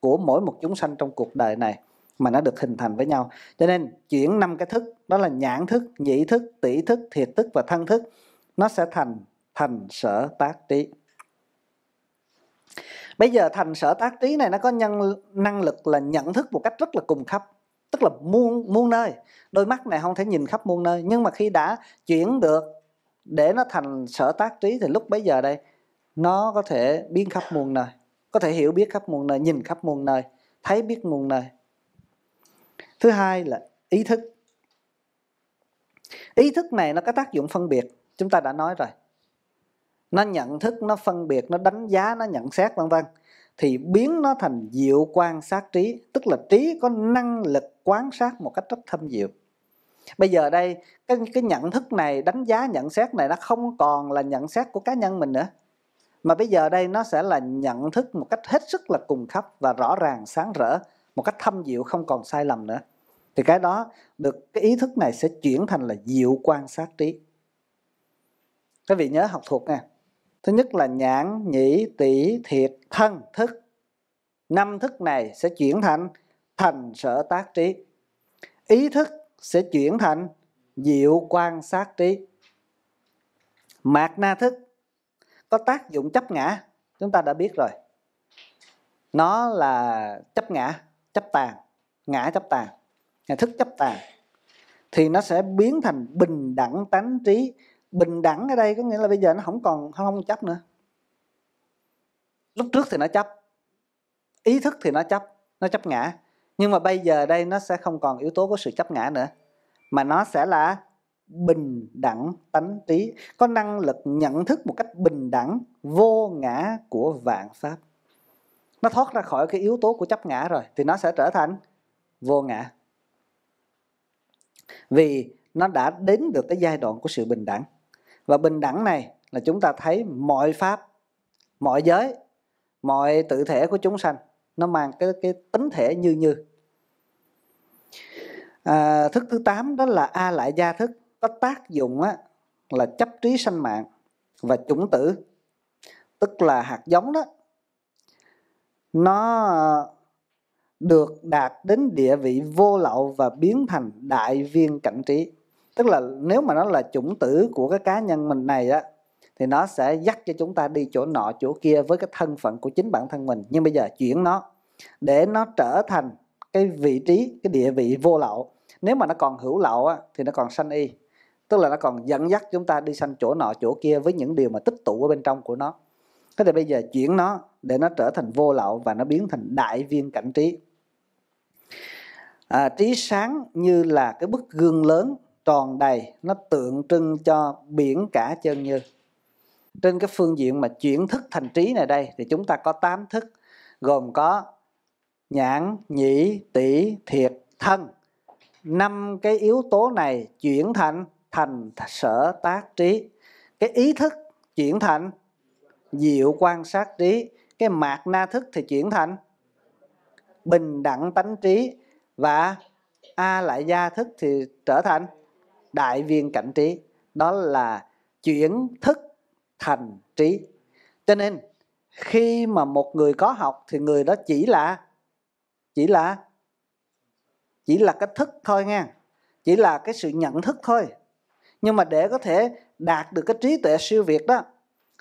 của mỗi một chúng sanh trong cuộc đời này mà nó được hình thành với nhau cho nên chuyển năm cái thức đó là nhãn thức nhĩ thức tỷ thức thiệt thức và thân thức nó sẽ thành thành sở tác trí bây giờ thành sở tác trí này nó có nhân năng lực là nhận thức một cách rất là cùng khắp tức là muôn muôn nơi đôi mắt này không thể nhìn khắp muôn nơi nhưng mà khi đã chuyển được để nó thành sở tác trí thì lúc bấy giờ đây nó có thể biến khắp muôn nơi có thể hiểu biết khắp muôn nơi nhìn khắp muôn nơi thấy biết muôn nơi thứ hai là ý thức ý thức này nó có tác dụng phân biệt chúng ta đã nói rồi nó nhận thức nó phân biệt nó đánh giá nó nhận xét vân vân thì biến nó thành diệu quan sát trí tức là trí có năng lực quan sát một cách rất thâm diệu bây giờ đây cái cái nhận thức này đánh giá nhận xét này nó không còn là nhận xét của cá nhân mình nữa mà bây giờ đây nó sẽ là nhận thức một cách hết sức là cùng khắp và rõ ràng sáng rỡ một cách thâm diệu không còn sai lầm nữa thì cái đó được cái ý thức này sẽ chuyển thành là diệu quan sát trí các vị nhớ học thuộc nha Thứ nhất là nhãn, nhĩ, tỷ, thiệt, thân, thức. Năm thức này sẽ chuyển thành thành sở tác trí. Ý thức sẽ chuyển thành diệu quan sát trí. mạc na thức có tác dụng chấp ngã, chúng ta đã biết rồi. Nó là chấp ngã, chấp tàn, ngã chấp tàn, thức chấp tàn. Thì nó sẽ biến thành bình đẳng tánh trí bình đẳng ở đây có nghĩa là bây giờ nó không còn không chấp nữa lúc trước thì nó chấp ý thức thì nó chấp nó chấp ngã nhưng mà bây giờ đây nó sẽ không còn yếu tố của sự chấp ngã nữa mà nó sẽ là bình đẳng tánh trí có năng lực nhận thức một cách bình đẳng vô ngã của vạn pháp nó thoát ra khỏi cái yếu tố của chấp ngã rồi thì nó sẽ trở thành vô ngã vì nó đã đến được cái giai đoạn của sự bình đẳng và bình đẳng này là chúng ta thấy mọi pháp mọi giới mọi tự thể của chúng sanh nó mang cái cái tính thể như như à, thức thứ 8 đó là a lại gia thức có tác dụng á, là chấp trí sanh mạng và chủng tử tức là hạt giống đó nó được đạt đến địa vị vô lậu và biến thành đại viên cảnh trí tức là nếu mà nó là chủng tử của cái cá nhân mình này á thì nó sẽ dắt cho chúng ta đi chỗ nọ chỗ kia với cái thân phận của chính bản thân mình nhưng bây giờ chuyển nó để nó trở thành cái vị trí cái địa vị vô lậu nếu mà nó còn hữu lậu á, thì nó còn sanh y tức là nó còn dẫn dắt chúng ta đi sanh chỗ nọ chỗ kia với những điều mà tích tụ ở bên trong của nó thế thì bây giờ chuyển nó để nó trở thành vô lậu và nó biến thành đại viên cảnh trí à, trí sáng như là cái bức gương lớn tròn đầy nó tượng trưng cho biển cả chân như trên cái phương diện mà chuyển thức thành trí này đây thì chúng ta có tám thức gồm có nhãn nhĩ tỷ thiệt thân năm cái yếu tố này chuyển thành thành sở tác trí cái ý thức chuyển thành diệu quan sát trí cái mạt na thức thì chuyển thành bình đẳng tánh trí và a lại gia thức thì trở thành đại viên cảnh trí đó là chuyển thức thành trí cho nên khi mà một người có học thì người đó chỉ là chỉ là chỉ là cái thức thôi nha chỉ là cái sự nhận thức thôi nhưng mà để có thể đạt được cái trí tuệ siêu việt đó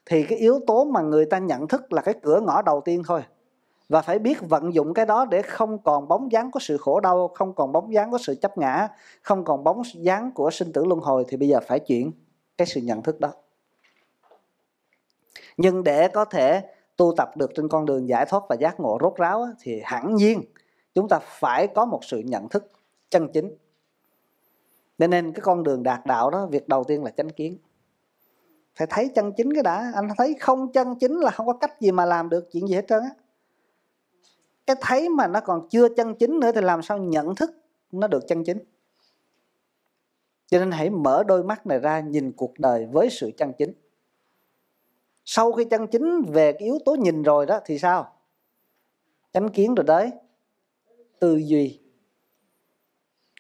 thì cái yếu tố mà người ta nhận thức là cái cửa ngõ đầu tiên thôi và phải biết vận dụng cái đó để không còn bóng dáng của sự khổ đau không còn bóng dáng của sự chấp ngã không còn bóng dáng của sinh tử luân hồi thì bây giờ phải chuyển cái sự nhận thức đó nhưng để có thể tu tập được trên con đường giải thoát và giác ngộ rốt ráo thì hẳn nhiên chúng ta phải có một sự nhận thức chân chính nên nên cái con đường đạt đạo đó việc đầu tiên là chánh kiến phải thấy chân chính cái đã anh thấy không chân chính là không có cách gì mà làm được chuyện gì hết trơn á cái thấy mà nó còn chưa chân chính nữa thì làm sao nhận thức nó được chân chính cho nên hãy mở đôi mắt này ra nhìn cuộc đời với sự chân chính sau khi chân chính về cái yếu tố nhìn rồi đó thì sao chánh kiến rồi đấy tư duy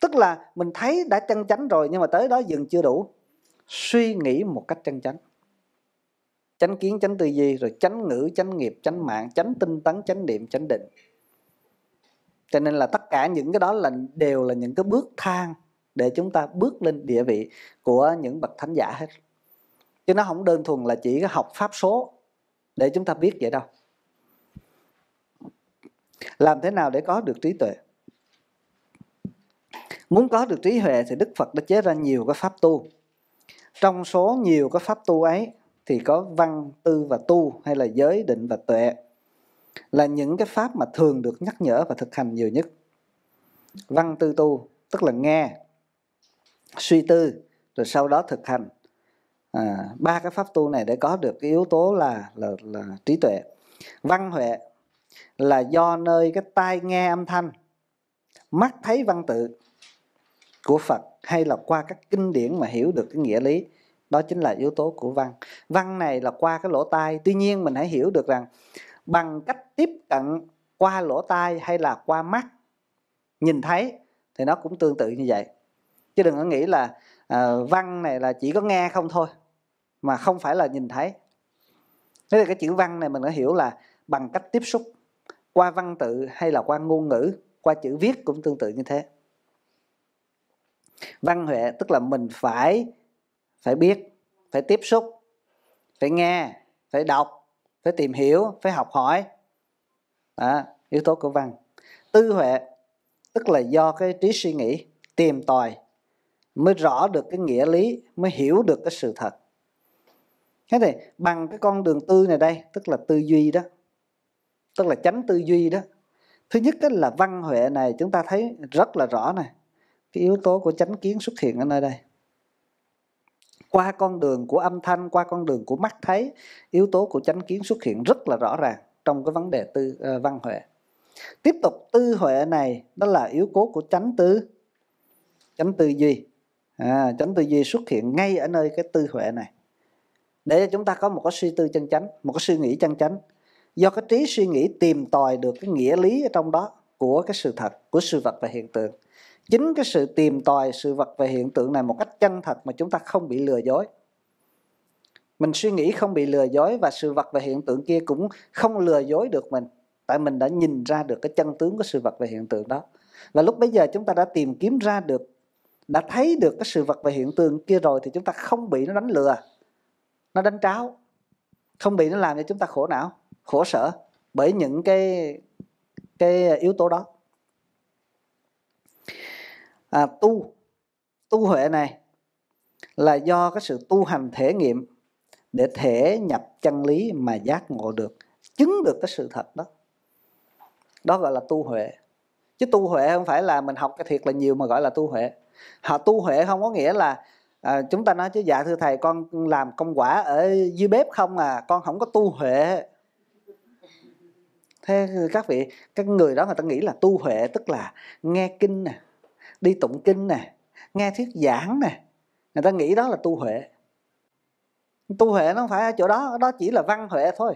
tức là mình thấy đã chân chánh rồi nhưng mà tới đó dừng chưa đủ suy nghĩ một cách chân chánh chánh kiến chánh tư duy rồi chánh ngữ chánh nghiệp chánh mạng chánh tinh tấn chánh niệm chánh định cho nên là tất cả những cái đó là đều là những cái bước thang để chúng ta bước lên địa vị của những bậc thánh giả hết chứ nó không đơn thuần là chỉ học pháp số để chúng ta biết vậy đâu làm thế nào để có được trí tuệ muốn có được trí huệ thì đức phật đã chế ra nhiều cái pháp tu trong số nhiều cái pháp tu ấy thì có văn tư và tu hay là giới định và tuệ là những cái pháp mà thường được nhắc nhở và thực hành nhiều nhất văn tư tu tức là nghe suy tư rồi sau đó thực hành à, ba cái pháp tu này để có được cái yếu tố là là, là trí tuệ văn huệ là do nơi cái tai nghe âm thanh mắt thấy văn tự của Phật hay là qua các kinh điển mà hiểu được cái nghĩa lý đó chính là yếu tố của văn văn này là qua cái lỗ tai tuy nhiên mình hãy hiểu được rằng bằng cách tiếp cận qua lỗ tai hay là qua mắt nhìn thấy thì nó cũng tương tự như vậy chứ đừng có nghĩ là uh, văn này là chỉ có nghe không thôi mà không phải là nhìn thấy thế thì cái chữ văn này mình đã hiểu là bằng cách tiếp xúc qua văn tự hay là qua ngôn ngữ qua chữ viết cũng tương tự như thế văn huệ tức là mình phải phải biết phải tiếp xúc phải nghe phải đọc phải tìm hiểu phải học hỏi đó, yếu tố của văn tư huệ tức là do cái trí suy nghĩ tìm tòi mới rõ được cái nghĩa lý mới hiểu được cái sự thật thế thì bằng cái con đường tư này đây tức là tư duy đó tức là chánh tư duy đó thứ nhất là văn huệ này chúng ta thấy rất là rõ này cái yếu tố của chánh kiến xuất hiện ở nơi đây qua con đường của âm thanh qua con đường của mắt thấy yếu tố của chánh kiến xuất hiện rất là rõ ràng trong cái vấn đề tư uh, văn huệ tiếp tục tư huệ này đó là yếu cố của chánh tư chánh tư duy à, chánh tư duy xuất hiện ngay ở nơi cái tư huệ này để cho chúng ta có một cái suy tư chân chánh một cái suy nghĩ chân chánh do cái trí suy nghĩ tìm tòi được cái nghĩa lý ở trong đó của cái sự thật của sự vật và hiện tượng chính cái sự tìm tòi sự vật và hiện tượng này một cách chân thật mà chúng ta không bị lừa dối mình suy nghĩ không bị lừa dối và sự vật và hiện tượng kia cũng không lừa dối được mình tại mình đã nhìn ra được cái chân tướng của sự vật và hiện tượng đó và lúc bây giờ chúng ta đã tìm kiếm ra được đã thấy được cái sự vật và hiện tượng kia rồi thì chúng ta không bị nó đánh lừa nó đánh tráo không bị nó làm cho chúng ta khổ não khổ sở bởi những cái cái yếu tố đó à, tu tu huệ này là do cái sự tu hành thể nghiệm để thể nhập chân lý mà giác ngộ được chứng được cái sự thật đó đó gọi là tu huệ chứ tu huệ không phải là mình học cái thiệt là nhiều mà gọi là tu huệ họ tu huệ không có nghĩa là à, chúng ta nói chứ dạ thưa thầy con làm công quả ở dưới bếp không à con không có tu huệ thế các vị các người đó người ta nghĩ là tu huệ tức là nghe kinh nè à đi tụng kinh nè nghe thuyết giảng nè người ta nghĩ đó là tu huệ tu huệ nó không phải ở chỗ đó đó chỉ là văn huệ thôi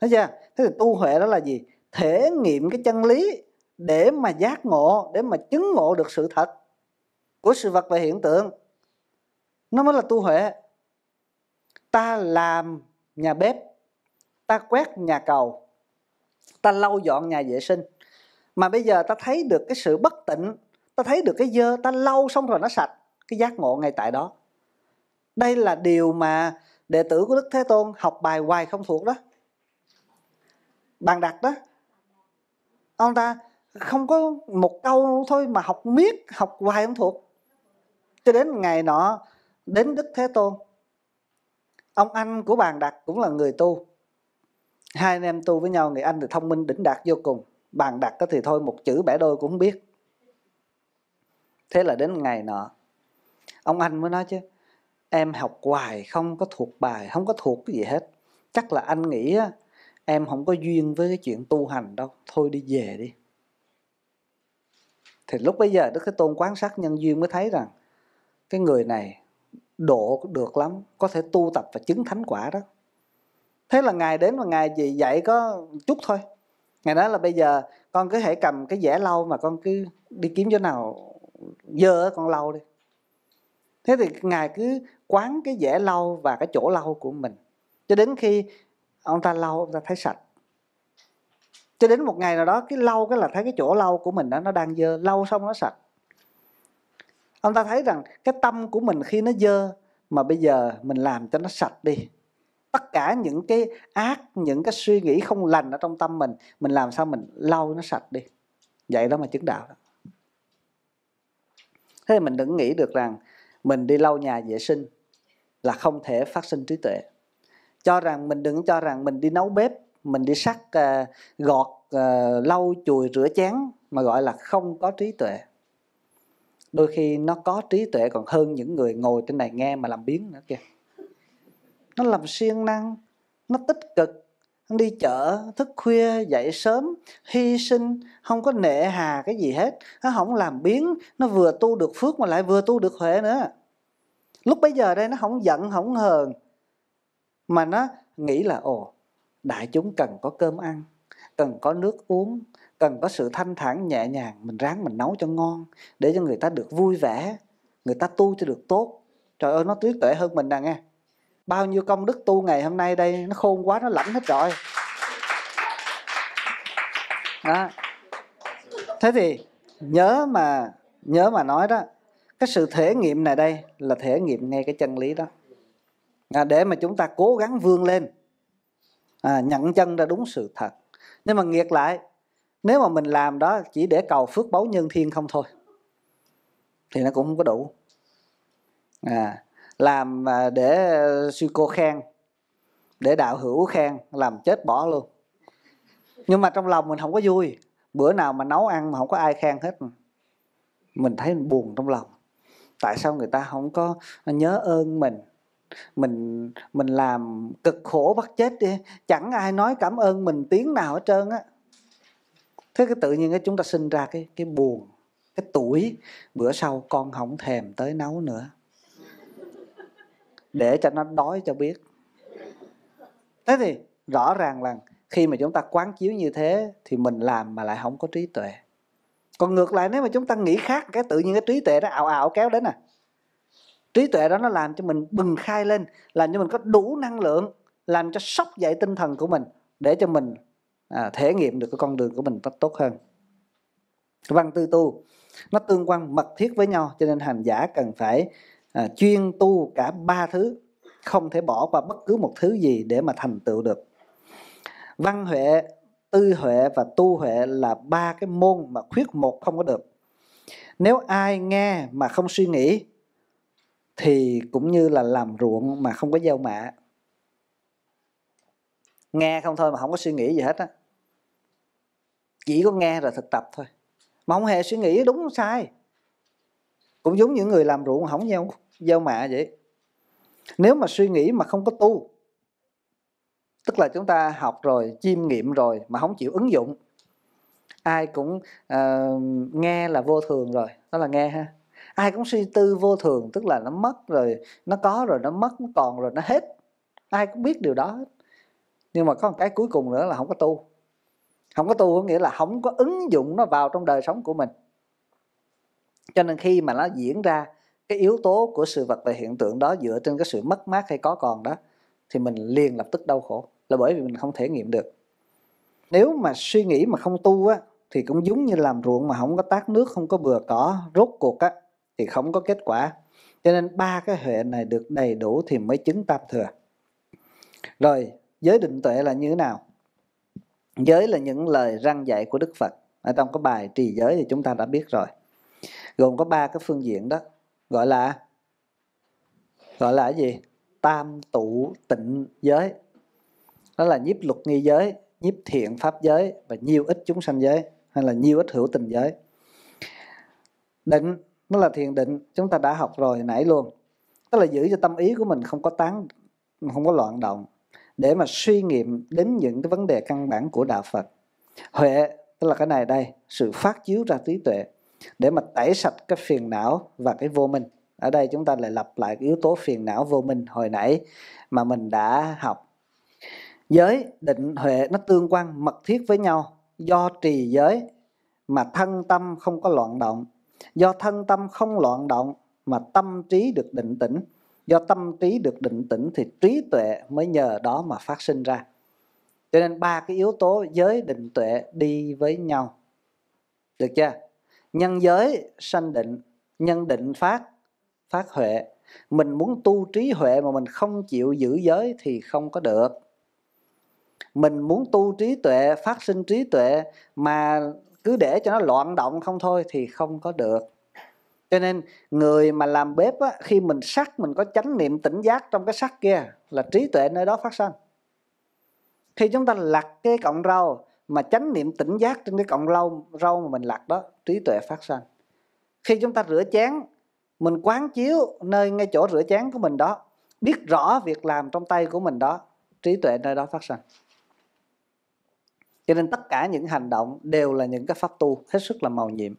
thấy chưa thế thì tu huệ đó là gì thể nghiệm cái chân lý để mà giác ngộ để mà chứng ngộ được sự thật của sự vật và hiện tượng nó mới là tu huệ ta làm nhà bếp ta quét nhà cầu ta lau dọn nhà vệ sinh mà bây giờ ta thấy được cái sự bất tịnh ta thấy được cái dơ ta lau xong rồi nó sạch cái giác ngộ ngay tại đó đây là điều mà đệ tử của đức thế tôn học bài hoài không thuộc đó bàn đặt đó ông ta không có một câu thôi mà học miết học hoài không thuộc cho đến ngày nọ đến đức thế tôn ông anh của bàn đặt cũng là người tu hai anh em tu với nhau người anh thì thông minh đỉnh đạt vô cùng bàn đặt thì thôi một chữ bẻ đôi cũng không biết thế là đến ngày nọ ông anh mới nói chứ em học hoài không có thuộc bài không có thuộc cái gì hết chắc là anh nghĩ em không có duyên với cái chuyện tu hành đâu thôi đi về đi thì lúc bây giờ đức thế tôn quan sát nhân duyên mới thấy rằng cái người này độ được lắm có thể tu tập và chứng thánh quả đó thế là ngài đến và ngài gì dạy có chút thôi ngài nói là bây giờ con cứ hãy cầm cái dẻ lau mà con cứ đi kiếm chỗ nào dơ ở con lau đi thế thì ngài cứ quán cái dễ lau và cái chỗ lau của mình cho đến khi ông ta lau ông ta thấy sạch cho đến một ngày nào đó cái lau cái là thấy cái chỗ lau của mình đó nó đang dơ lau xong nó sạch ông ta thấy rằng cái tâm của mình khi nó dơ mà bây giờ mình làm cho nó sạch đi tất cả những cái ác những cái suy nghĩ không lành ở trong tâm mình mình làm sao mình lau nó sạch đi vậy đó mà chứng đạo đó thế mình đừng nghĩ được rằng mình đi lau nhà vệ sinh là không thể phát sinh trí tuệ cho rằng mình đừng cho rằng mình đi nấu bếp mình đi sắc uh, ờ, gọt uh, lau chùi rửa chén mà gọi là không có trí tuệ đôi khi nó có trí tuệ còn hơn những người ngồi trên này nghe mà làm biến nữa kìa nó làm siêng năng nó tích cực hắn đi chợ thức khuya dậy sớm hy sinh không có nệ hà cái gì hết nó không làm biến nó vừa tu được phước mà lại vừa tu được huệ nữa lúc bấy giờ đây nó không giận không hờn mà nó nghĩ là ồ đại chúng cần có cơm ăn cần có nước uống cần có sự thanh thản nhẹ nhàng mình ráng mình nấu cho ngon để cho người ta được vui vẻ người ta tu cho được tốt trời ơi nó trí tuệ hơn mình nè nghe bao nhiêu công đức tu ngày hôm nay đây nó khôn quá nó lãnh hết rồi đó thế thì nhớ mà nhớ mà nói đó cái sự thể nghiệm này đây là thể nghiệm ngay cái chân lý đó à, để mà chúng ta cố gắng vươn lên à, nhận chân ra đúng sự thật nhưng mà ngược lại nếu mà mình làm đó chỉ để cầu phước báu nhân thiên không thôi thì nó cũng không có đủ à làm à, để sư cô khen để đạo hữu khen làm chết bỏ luôn nhưng mà trong lòng mình không có vui bữa nào mà nấu ăn mà không có ai khen hết mình thấy mình buồn trong lòng tại sao người ta không có nhớ ơn mình mình mình làm cực khổ bắt chết đi chẳng ai nói cảm ơn mình tiếng nào hết trơn á thế cái tự nhiên cái chúng ta sinh ra cái cái buồn cái tuổi bữa sau con không thèm tới nấu nữa để cho nó đói cho biết thế thì rõ ràng là khi mà chúng ta quán chiếu như thế thì mình làm mà lại không có trí tuệ còn ngược lại nếu mà chúng ta nghĩ khác cái tự nhiên cái trí tuệ đó ảo ảo kéo đến à trí tuệ đó nó làm cho mình bừng khai lên làm cho mình có đủ năng lượng làm cho sốc dậy tinh thần của mình để cho mình à, thể nghiệm được cái con đường của mình tốt hơn văn tư tu nó tương quan mật thiết với nhau cho nên hành giả cần phải à, chuyên tu cả ba thứ không thể bỏ qua bất cứ một thứ gì để mà thành tựu được văn huệ tư huệ và tu huệ là ba cái môn mà khuyết một không có được nếu ai nghe mà không suy nghĩ thì cũng như là làm ruộng mà không có gieo mạ nghe không thôi mà không có suy nghĩ gì hết á chỉ có nghe rồi thực tập thôi mà không hề suy nghĩ đúng sai cũng giống những người làm ruộng không gieo gieo mạ vậy nếu mà suy nghĩ mà không có tu tức là chúng ta học rồi chiêm nghiệm rồi mà không chịu ứng dụng ai cũng uh, nghe là vô thường rồi đó là nghe ha ai cũng suy tư vô thường tức là nó mất rồi nó có rồi nó mất nó còn rồi nó hết ai cũng biết điều đó nhưng mà có một cái cuối cùng nữa là không có tu không có tu có nghĩa là không có ứng dụng nó vào trong đời sống của mình cho nên khi mà nó diễn ra cái yếu tố của sự vật và hiện tượng đó dựa trên cái sự mất mát hay có còn đó thì mình liền lập tức đau khổ là bởi vì mình không thể nghiệm được nếu mà suy nghĩ mà không tu á thì cũng giống như làm ruộng mà không có tác nước không có bừa cỏ rốt cuộc á thì không có kết quả cho nên ba cái huệ này được đầy đủ thì mới chứng tam thừa rồi giới định tuệ là như thế nào giới là những lời răng dạy của đức phật ở trong cái bài trì giới thì chúng ta đã biết rồi gồm có ba cái phương diện đó gọi là gọi là cái gì tam tụ tịnh giới đó là nhiếp luật nghi giới nhiếp thiện pháp giới và nhiêu ít chúng sanh giới hay là nhiêu ít hữu tình giới định nó là thiền định chúng ta đã học rồi nãy luôn tức là giữ cho tâm ý của mình không có tán không có loạn động để mà suy nghiệm đến những cái vấn đề căn bản của đạo Phật huệ tức là cái này đây sự phát chiếu ra trí tuệ để mà tẩy sạch cái phiền não và cái vô minh ở đây chúng ta lại lặp lại yếu tố phiền não vô minh hồi nãy mà mình đã học giới định huệ nó tương quan mật thiết với nhau do trì giới mà thân tâm không có loạn động do thân tâm không loạn động mà tâm trí được định tĩnh do tâm trí được định tĩnh thì trí tuệ mới nhờ đó mà phát sinh ra cho nên ba cái yếu tố giới định tuệ đi với nhau được chưa nhân giới sanh định nhân định phát phát huệ mình muốn tu trí huệ mà mình không chịu giữ giới thì không có được mình muốn tu trí tuệ phát sinh trí tuệ mà cứ để cho nó loạn động không thôi thì không có được cho nên người mà làm bếp á, khi mình sắc mình có chánh niệm tỉnh giác trong cái sắc kia là trí tuệ nơi đó phát sinh khi chúng ta lặt cái cọng rau mà chánh niệm tỉnh giác trên cái cọng rau rau mà mình lặt đó trí tuệ phát sanh khi chúng ta rửa chén mình quán chiếu nơi ngay chỗ rửa chén của mình đó biết rõ việc làm trong tay của mình đó trí tuệ nơi đó phát sanh cho nên tất cả những hành động đều là những cái pháp tu hết sức là màu nhiệm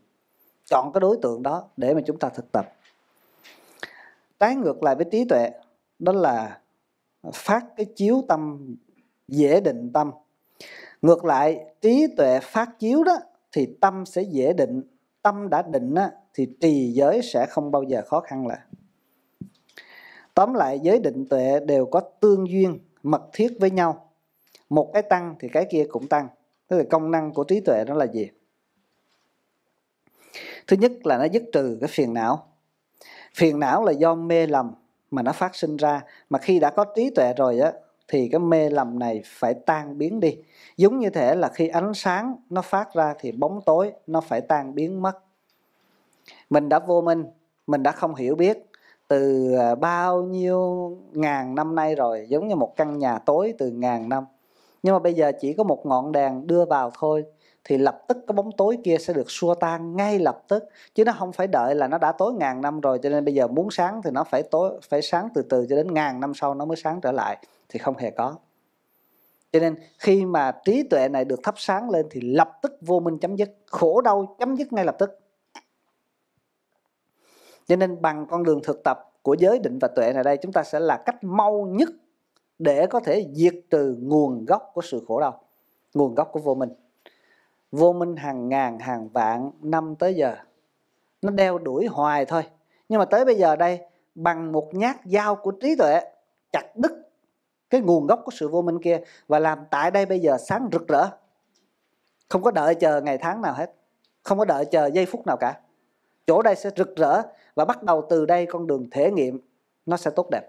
chọn cái đối tượng đó để mà chúng ta thực tập trái ngược lại với trí tuệ đó là phát cái chiếu tâm dễ định tâm ngược lại trí tuệ phát chiếu đó thì tâm sẽ dễ định tâm đã định á, thì trì giới sẽ không bao giờ khó khăn là tóm lại giới định tuệ đều có tương duyên mật thiết với nhau một cái tăng thì cái kia cũng tăng tức là công năng của trí tuệ đó là gì thứ nhất là nó dứt trừ cái phiền não phiền não là do mê lầm mà nó phát sinh ra mà khi đã có trí tuệ rồi á thì cái mê lầm này phải tan biến đi giống như thể là khi ánh sáng nó phát ra thì bóng tối nó phải tan biến mất mình đã vô minh mình đã không hiểu biết từ à, bao nhiêu ngàn năm nay rồi giống như một căn nhà tối từ ngàn năm nhưng mà bây giờ chỉ có một ngọn đèn đưa vào thôi thì lập tức cái bóng tối kia sẽ được xua tan ngay lập tức chứ nó không phải đợi là nó đã tối ngàn năm rồi cho nên bây giờ muốn sáng thì nó phải tối phải sáng từ từ cho đến ngàn năm sau nó mới sáng trở lại thì không hề có cho nên khi mà trí tuệ này được thắp sáng lên thì lập tức vô minh chấm dứt khổ đau chấm dứt ngay lập tức cho nên bằng con đường thực tập của giới định và tuệ này đây chúng ta sẽ là cách mau nhất để có thể diệt trừ nguồn gốc của sự khổ đau nguồn gốc của vô minh vô minh hàng ngàn hàng vạn năm tới giờ nó đeo đuổi hoài thôi nhưng mà tới bây giờ đây bằng một nhát dao của trí tuệ chặt đứt cái nguồn gốc của sự vô minh kia và làm tại đây bây giờ sáng rực rỡ không có đợi chờ ngày tháng nào hết không có đợi chờ giây phút nào cả chỗ đây sẽ rực rỡ và bắt đầu từ đây con đường thể nghiệm nó sẽ tốt đẹp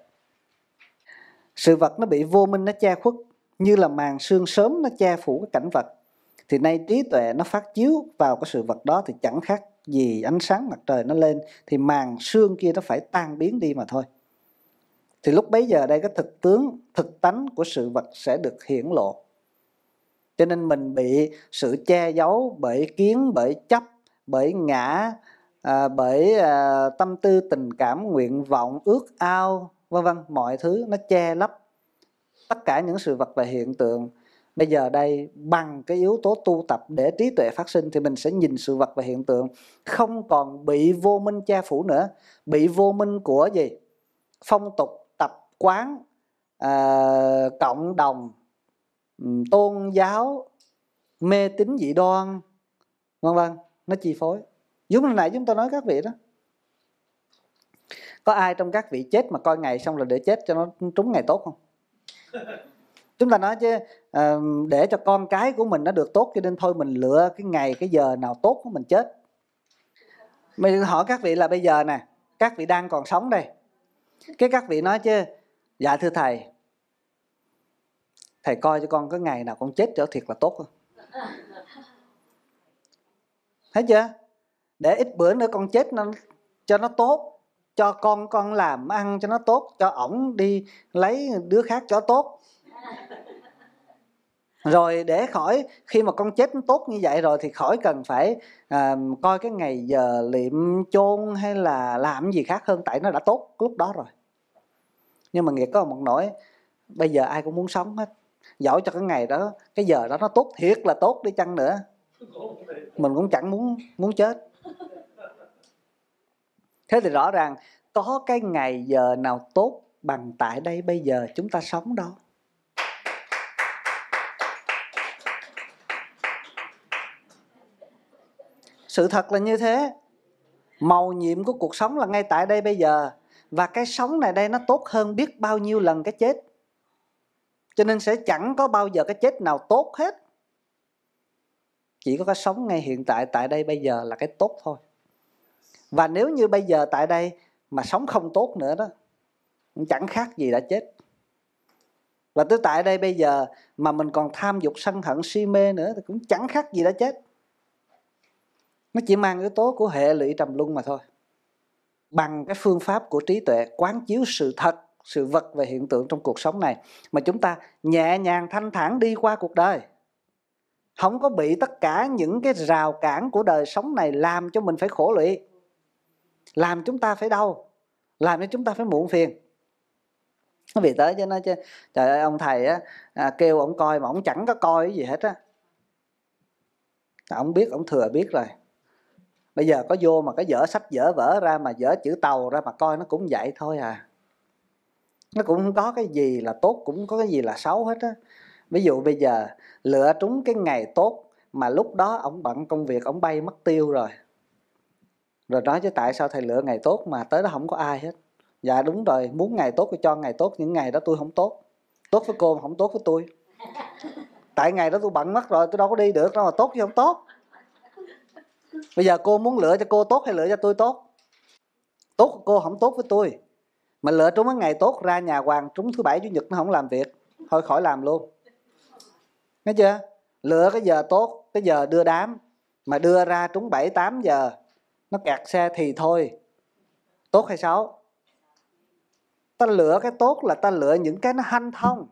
sự vật nó bị vô minh nó che khuất như là màn sương sớm nó che phủ cái cảnh vật thì nay trí tuệ nó phát chiếu vào cái sự vật đó thì chẳng khác gì ánh sáng mặt trời nó lên thì màn sương kia nó phải tan biến đi mà thôi thì lúc bấy giờ đây cái thực tướng thực tánh của sự vật sẽ được hiển lộ cho nên mình bị sự che giấu bởi kiến bởi chấp bởi ngã à, bởi à, tâm tư tình cảm nguyện vọng ước ao vân vân mọi thứ nó che lấp tất cả những sự vật và hiện tượng bây giờ đây bằng cái yếu tố tu tập để trí tuệ phát sinh thì mình sẽ nhìn sự vật và hiện tượng không còn bị vô minh che phủ nữa bị vô minh của gì phong tục quán à, cộng đồng tôn giáo mê tín dị đoan vân vân nó chi phối giống như nãy chúng tôi nói các vị đó có ai trong các vị chết mà coi ngày xong là để chết cho nó trúng ngày tốt không chúng ta nói chứ uh, để cho con cái của mình nó được tốt cho nên thôi mình lựa cái ngày cái giờ nào tốt của mình chết mình hỏi các vị là bây giờ nè các vị đang còn sống đây cái các vị nói chứ Dạ thưa thầy Thầy coi cho con có ngày nào con chết trở thiệt là tốt không? Thấy chưa? Để ít bữa nữa con chết nó, cho nó tốt Cho con con làm ăn cho nó tốt Cho ổng đi lấy đứa khác cho tốt rồi để khỏi khi mà con chết tốt như vậy rồi thì khỏi cần phải à, coi cái ngày giờ liệm chôn hay là làm gì khác hơn tại nó đã tốt lúc đó rồi nhưng mà nghiệt có một nỗi bây giờ ai cũng muốn sống hết giỏi cho cái ngày đó cái giờ đó nó tốt thiệt là tốt đi chăng nữa mình cũng chẳng muốn muốn chết thế thì rõ ràng có cái ngày giờ nào tốt bằng tại đây bây giờ chúng ta sống đâu sự thật là như thế màu nhiệm của cuộc sống là ngay tại đây bây giờ và cái sống này đây nó tốt hơn biết bao nhiêu lần cái chết cho nên sẽ chẳng có bao giờ cái chết nào tốt hết chỉ có cái sống ngay hiện tại tại đây bây giờ là cái tốt thôi và nếu như bây giờ tại đây mà sống không tốt nữa đó cũng chẳng khác gì đã chết và tới tại đây bây giờ mà mình còn tham dục sân hận si mê nữa thì cũng chẳng khác gì đã chết nó chỉ mang yếu tố của hệ lụy trầm luân mà thôi bằng cái phương pháp của trí tuệ quán chiếu sự thật sự vật và hiện tượng trong cuộc sống này mà chúng ta nhẹ nhàng thanh thản đi qua cuộc đời không có bị tất cả những cái rào cản của đời sống này làm cho mình phải khổ lụy làm chúng ta phải đau làm cho chúng ta phải muộn phiền nó vì tới cho nó chứ trời ơi ông thầy á à, kêu ông coi mà ông chẳng có coi cái gì hết á ông biết ông thừa biết rồi bây giờ có vô mà cái dở sách dở vở ra mà dở chữ tàu ra mà coi nó cũng vậy thôi à nó cũng không có cái gì là tốt cũng có cái gì là xấu hết á ví dụ bây giờ lựa trúng cái ngày tốt mà lúc đó ông bận công việc ông bay mất tiêu rồi rồi nói chứ tại sao thầy lựa ngày tốt mà tới đó không có ai hết dạ đúng rồi muốn ngày tốt thì cho ngày tốt những ngày đó tôi không tốt tốt với cô mà không tốt với tôi tại ngày đó tôi bận mất rồi tôi đâu có đi được đâu mà tốt chứ không tốt bây giờ cô muốn lựa cho cô tốt hay lựa cho tôi tốt tốt cô không tốt với tôi mà lựa trúng cái ngày tốt ra nhà hoàng trúng thứ bảy chủ nhật nó không làm việc thôi khỏi làm luôn nghe chưa lựa cái giờ tốt cái giờ đưa đám mà đưa ra trúng 7 8 giờ nó kẹt xe thì thôi tốt hay xấu ta lựa cái tốt là ta lựa những cái nó hanh thông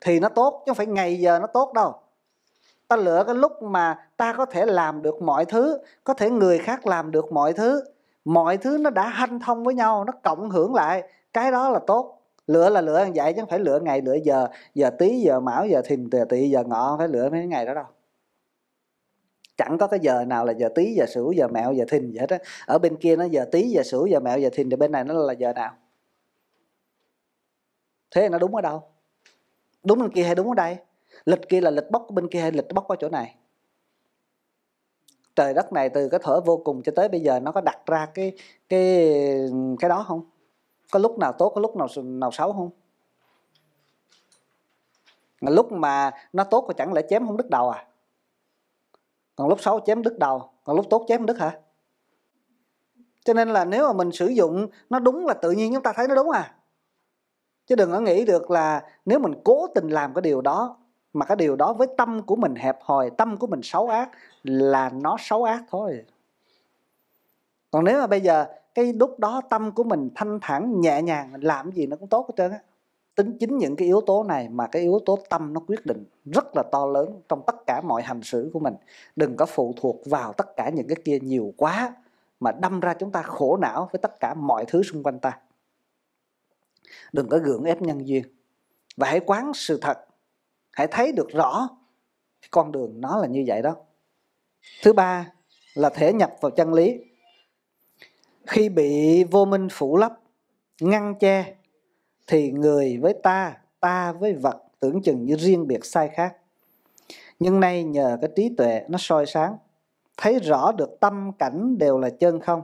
thì nó tốt chứ không phải ngày giờ nó tốt đâu ta lựa cái lúc mà ta có thể làm được mọi thứ có thể người khác làm được mọi thứ mọi thứ nó đã hanh thông với nhau nó cộng hưởng lại cái đó là tốt lựa là lựa vậy chứ không phải lựa ngày lựa giờ giờ tí giờ mão giờ thìn giờ tỵ giờ ngọ phải lựa mấy ngày đó đâu chẳng có cái giờ nào là giờ tí giờ sửu giờ mẹo giờ thìn gì hết á ở bên kia nó giờ tí giờ sửu giờ mẹo giờ thìn thì bên này nó là giờ nào thế nó đúng ở đâu đúng bên kia hay đúng ở đây lịch kia là lịch bóc bên kia hay lịch bóc qua chỗ này trời đất này từ cái thở vô cùng cho tới bây giờ nó có đặt ra cái cái cái đó không có lúc nào tốt có lúc nào nào xấu không lúc mà nó tốt có chẳng lẽ chém không đứt đầu à còn lúc xấu chém đứt đầu còn lúc tốt chém đứt hả cho nên là nếu mà mình sử dụng nó đúng là tự nhiên chúng ta thấy nó đúng à chứ đừng có nghĩ được là nếu mình cố tình làm cái điều đó mà cái điều đó với tâm của mình hẹp hòi tâm của mình xấu ác là nó xấu ác thôi còn nếu mà bây giờ cái lúc đó tâm của mình thanh thản nhẹ nhàng làm gì nó cũng tốt hết trơn á tính chính những cái yếu tố này mà cái yếu tố tâm nó quyết định rất là to lớn trong tất cả mọi hành xử của mình đừng có phụ thuộc vào tất cả những cái kia nhiều quá mà đâm ra chúng ta khổ não với tất cả mọi thứ xung quanh ta đừng có gượng ép nhân duyên và hãy quán sự thật hãy thấy được rõ con đường nó là như vậy đó thứ ba là thể nhập vào chân lý khi bị vô minh phủ lấp ngăn che thì người với ta ta với vật tưởng chừng như riêng biệt sai khác nhưng nay nhờ cái trí tuệ nó soi sáng thấy rõ được tâm cảnh đều là chân không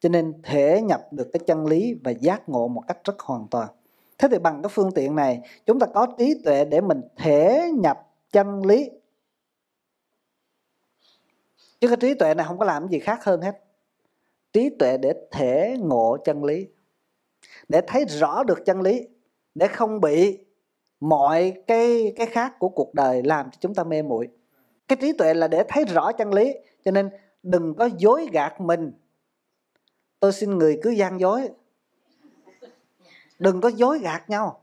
cho nên thể nhập được cái chân lý và giác ngộ một cách rất hoàn toàn Thế thì bằng cái phương tiện này chúng ta có trí tuệ để mình thể nhập chân lý. Chứ cái trí tuệ này không có làm gì khác hơn hết. Trí tuệ để thể ngộ chân lý. Để thấy rõ được chân lý. Để không bị mọi cái cái khác của cuộc đời làm cho chúng ta mê muội. Cái trí tuệ là để thấy rõ chân lý. Cho nên đừng có dối gạt mình. Tôi xin người cứ gian dối đừng có dối gạt nhau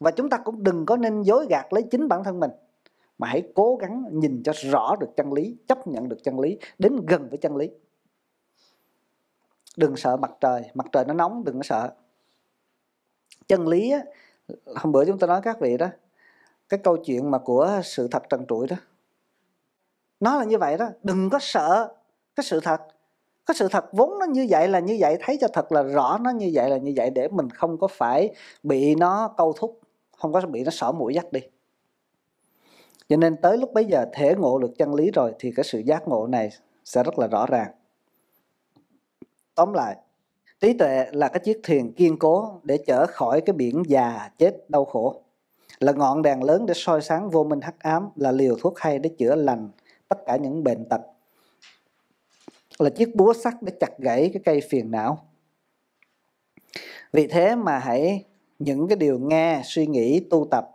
và chúng ta cũng đừng có nên dối gạt lấy chính bản thân mình mà hãy cố gắng nhìn cho rõ được chân lý chấp nhận được chân lý đến gần với chân lý đừng sợ mặt trời mặt trời nó nóng đừng có sợ chân lý hôm bữa chúng ta nói các vị đó cái câu chuyện mà của sự thật trần trụi đó nó là như vậy đó đừng có sợ cái sự thật cái sự thật vốn nó như vậy là như vậy thấy cho thật là rõ nó như vậy là như vậy để mình không có phải bị nó câu thúc không có bị nó xỏ mũi dắt đi cho nên tới lúc bây giờ thể ngộ được chân lý rồi thì cái sự giác ngộ này sẽ rất là rõ ràng tóm lại trí tuệ là cái chiếc thuyền kiên cố để chở khỏi cái biển già chết đau khổ là ngọn đèn lớn để soi sáng vô minh hắc ám là liều thuốc hay để chữa lành tất cả những bệnh tật là chiếc búa sắt để chặt gãy cái cây phiền não vì thế mà hãy những cái điều nghe suy nghĩ tu tập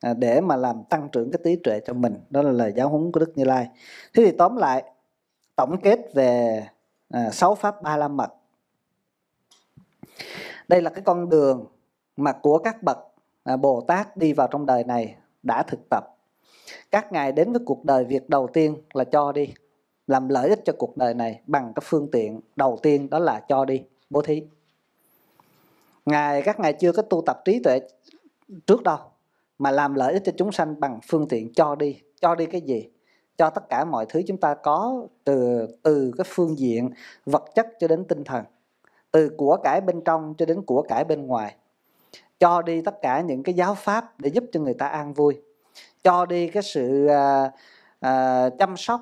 à, để mà làm tăng trưởng cái trí tuệ cho mình đó là lời giáo huấn của đức như lai thế thì tóm lại tổng kết về à, sáu pháp ba la mật đây là cái con đường mà của các bậc à, bồ tát đi vào trong đời này đã thực tập các ngài đến với cuộc đời việc đầu tiên là cho đi làm lợi ích cho cuộc đời này bằng cái phương tiện đầu tiên đó là cho đi bố thí ngài các ngài chưa có tu tập trí tuệ trước đâu mà làm lợi ích cho chúng sanh bằng phương tiện cho đi cho đi cái gì cho tất cả mọi thứ chúng ta có từ từ cái phương diện vật chất cho đến tinh thần từ của cải bên trong cho đến của cải bên ngoài cho đi tất cả những cái giáo pháp để giúp cho người ta an vui cho đi cái sự à, à, chăm sóc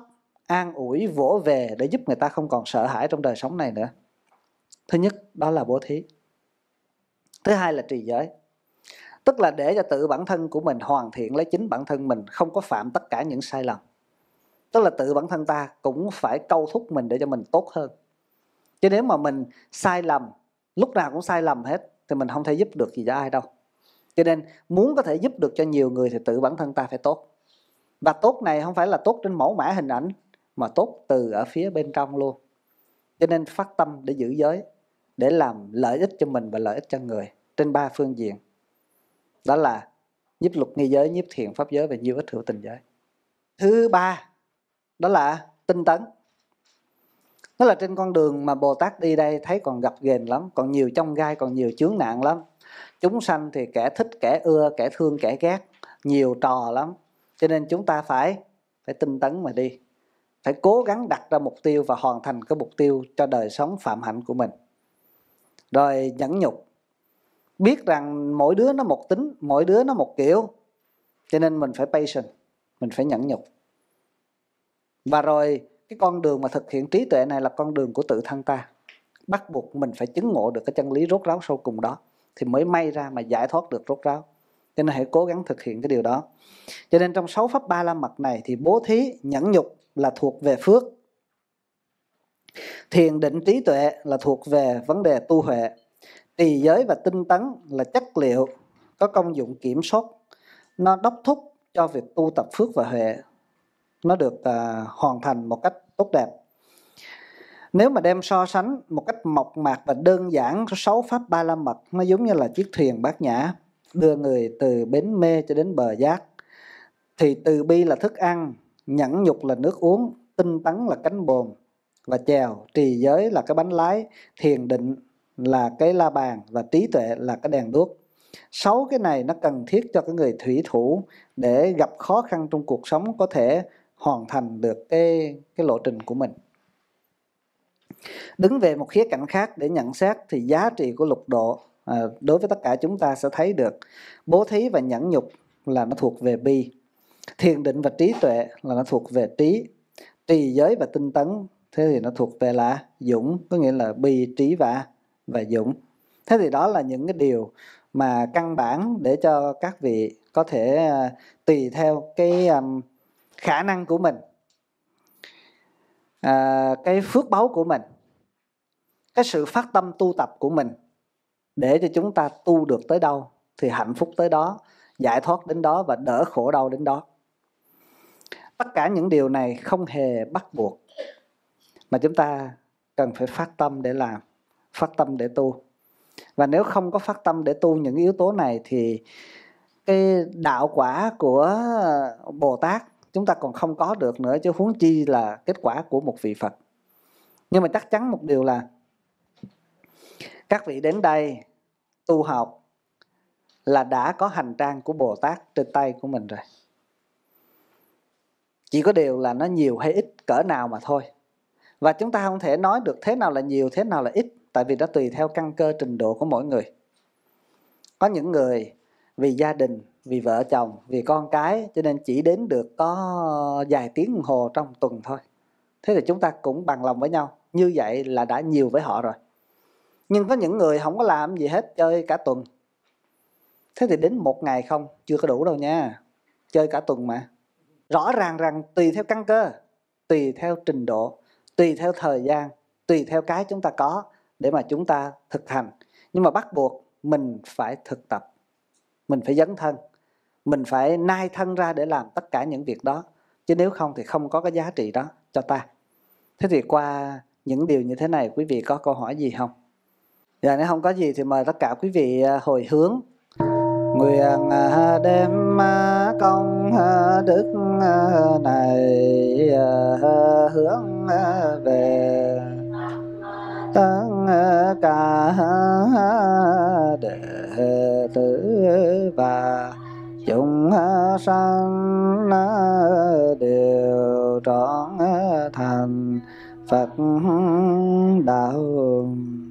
an ủi vỗ về để giúp người ta không còn sợ hãi trong đời sống này nữa thứ nhất đó là bố thí thứ hai là trì giới tức là để cho tự bản thân của mình hoàn thiện lấy chính bản thân mình không có phạm tất cả những sai lầm tức là tự bản thân ta cũng phải câu thúc mình để cho mình tốt hơn chứ nếu mà mình sai lầm lúc nào cũng sai lầm hết thì mình không thể giúp được gì cho ai đâu cho nên muốn có thể giúp được cho nhiều người thì tự bản thân ta phải tốt và tốt này không phải là tốt trên mẫu mã hình ảnh mà tốt từ ở phía bên trong luôn cho nên phát tâm để giữ giới để làm lợi ích cho mình và lợi ích cho người trên ba phương diện đó là nhiếp luật nghi giới nhiếp thiện pháp giới và nhiêu ích hữu tình giới thứ ba đó là tinh tấn Đó là trên con đường mà Bồ Tát đi đây thấy còn gặp ghềnh lắm, còn nhiều trong gai, còn nhiều chướng nạn lắm. Chúng sanh thì kẻ thích, kẻ ưa, kẻ thương, kẻ ghét, nhiều trò lắm. Cho nên chúng ta phải phải tinh tấn mà đi phải cố gắng đặt ra mục tiêu và hoàn thành cái mục tiêu cho đời sống phạm hạnh của mình rồi nhẫn nhục biết rằng mỗi đứa nó một tính mỗi đứa nó một kiểu cho nên mình phải patient mình phải nhẫn nhục và rồi cái con đường mà thực hiện trí tuệ này là con đường của tự thân ta bắt buộc mình phải chứng ngộ được cái chân lý rốt ráo sâu cùng đó thì mới may ra mà giải thoát được rốt ráo cho nên hãy cố gắng thực hiện cái điều đó cho nên trong sáu pháp ba la mật này thì bố thí nhẫn nhục là thuộc về phước. Thiền định trí tuệ là thuộc về vấn đề tu huệ. Trì giới và tinh tấn là chất liệu có công dụng kiểm soát. Nó đốc thúc cho việc tu tập phước và huệ. Nó được uh, hoàn thành một cách tốt đẹp. Nếu mà đem so sánh một cách mộc mạc và đơn giản sáu pháp ba la mật nó giống như là chiếc thuyền bát nhã đưa người từ bến mê cho đến bờ giác thì từ bi là thức ăn nhẫn nhục là nước uống tinh tấn là cánh bồn và chèo trì giới là cái bánh lái thiền định là cái la bàn và trí tuệ là cái đèn đuốc sáu cái này nó cần thiết cho cái người thủy thủ để gặp khó khăn trong cuộc sống có thể hoàn thành được cái cái lộ trình của mình đứng về một khía cạnh khác để nhận xét thì giá trị của lục độ à, đối với tất cả chúng ta sẽ thấy được bố thí và nhẫn nhục là nó thuộc về bi thiền định và trí tuệ là nó thuộc về trí trì giới và tinh tấn thế thì nó thuộc về là dũng có nghĩa là bi trí và và dũng thế thì đó là những cái điều mà căn bản để cho các vị có thể à, tùy theo cái à, khả năng của mình à, cái phước báu của mình cái sự phát tâm tu tập của mình để cho chúng ta tu được tới đâu thì hạnh phúc tới đó giải thoát đến đó và đỡ khổ đau đến đó tất cả những điều này không hề bắt buộc mà chúng ta cần phải phát tâm để làm phát tâm để tu và nếu không có phát tâm để tu những yếu tố này thì cái đạo quả của bồ tát chúng ta còn không có được nữa chứ huống chi là kết quả của một vị phật nhưng mà chắc chắn một điều là các vị đến đây tu học là đã có hành trang của bồ tát trên tay của mình rồi chỉ có điều là nó nhiều hay ít cỡ nào mà thôi và chúng ta không thể nói được thế nào là nhiều thế nào là ít tại vì nó tùy theo căn cơ trình độ của mỗi người có những người vì gia đình vì vợ chồng vì con cái cho nên chỉ đến được có vài tiếng đồng hồ trong tuần thôi thế thì chúng ta cũng bằng lòng với nhau như vậy là đã nhiều với họ rồi nhưng có những người không có làm gì hết chơi cả tuần thế thì đến một ngày không chưa có đủ đâu nha chơi cả tuần mà rõ ràng rằng tùy theo căn cơ tùy theo trình độ tùy theo thời gian tùy theo cái chúng ta có để mà chúng ta thực hành nhưng mà bắt buộc mình phải thực tập mình phải dấn thân mình phải nai thân ra để làm tất cả những việc đó chứ nếu không thì không có cái giá trị đó cho ta thế thì qua những điều như thế này quý vị có câu hỏi gì không dạ nếu không có gì thì mời tất cả quý vị à, hồi hướng nguyện à, đem à, công đức Ờ, này ờ, hướng ờ, về tất cả đệ tử và chúng sanh đều trọn thành Phật đạo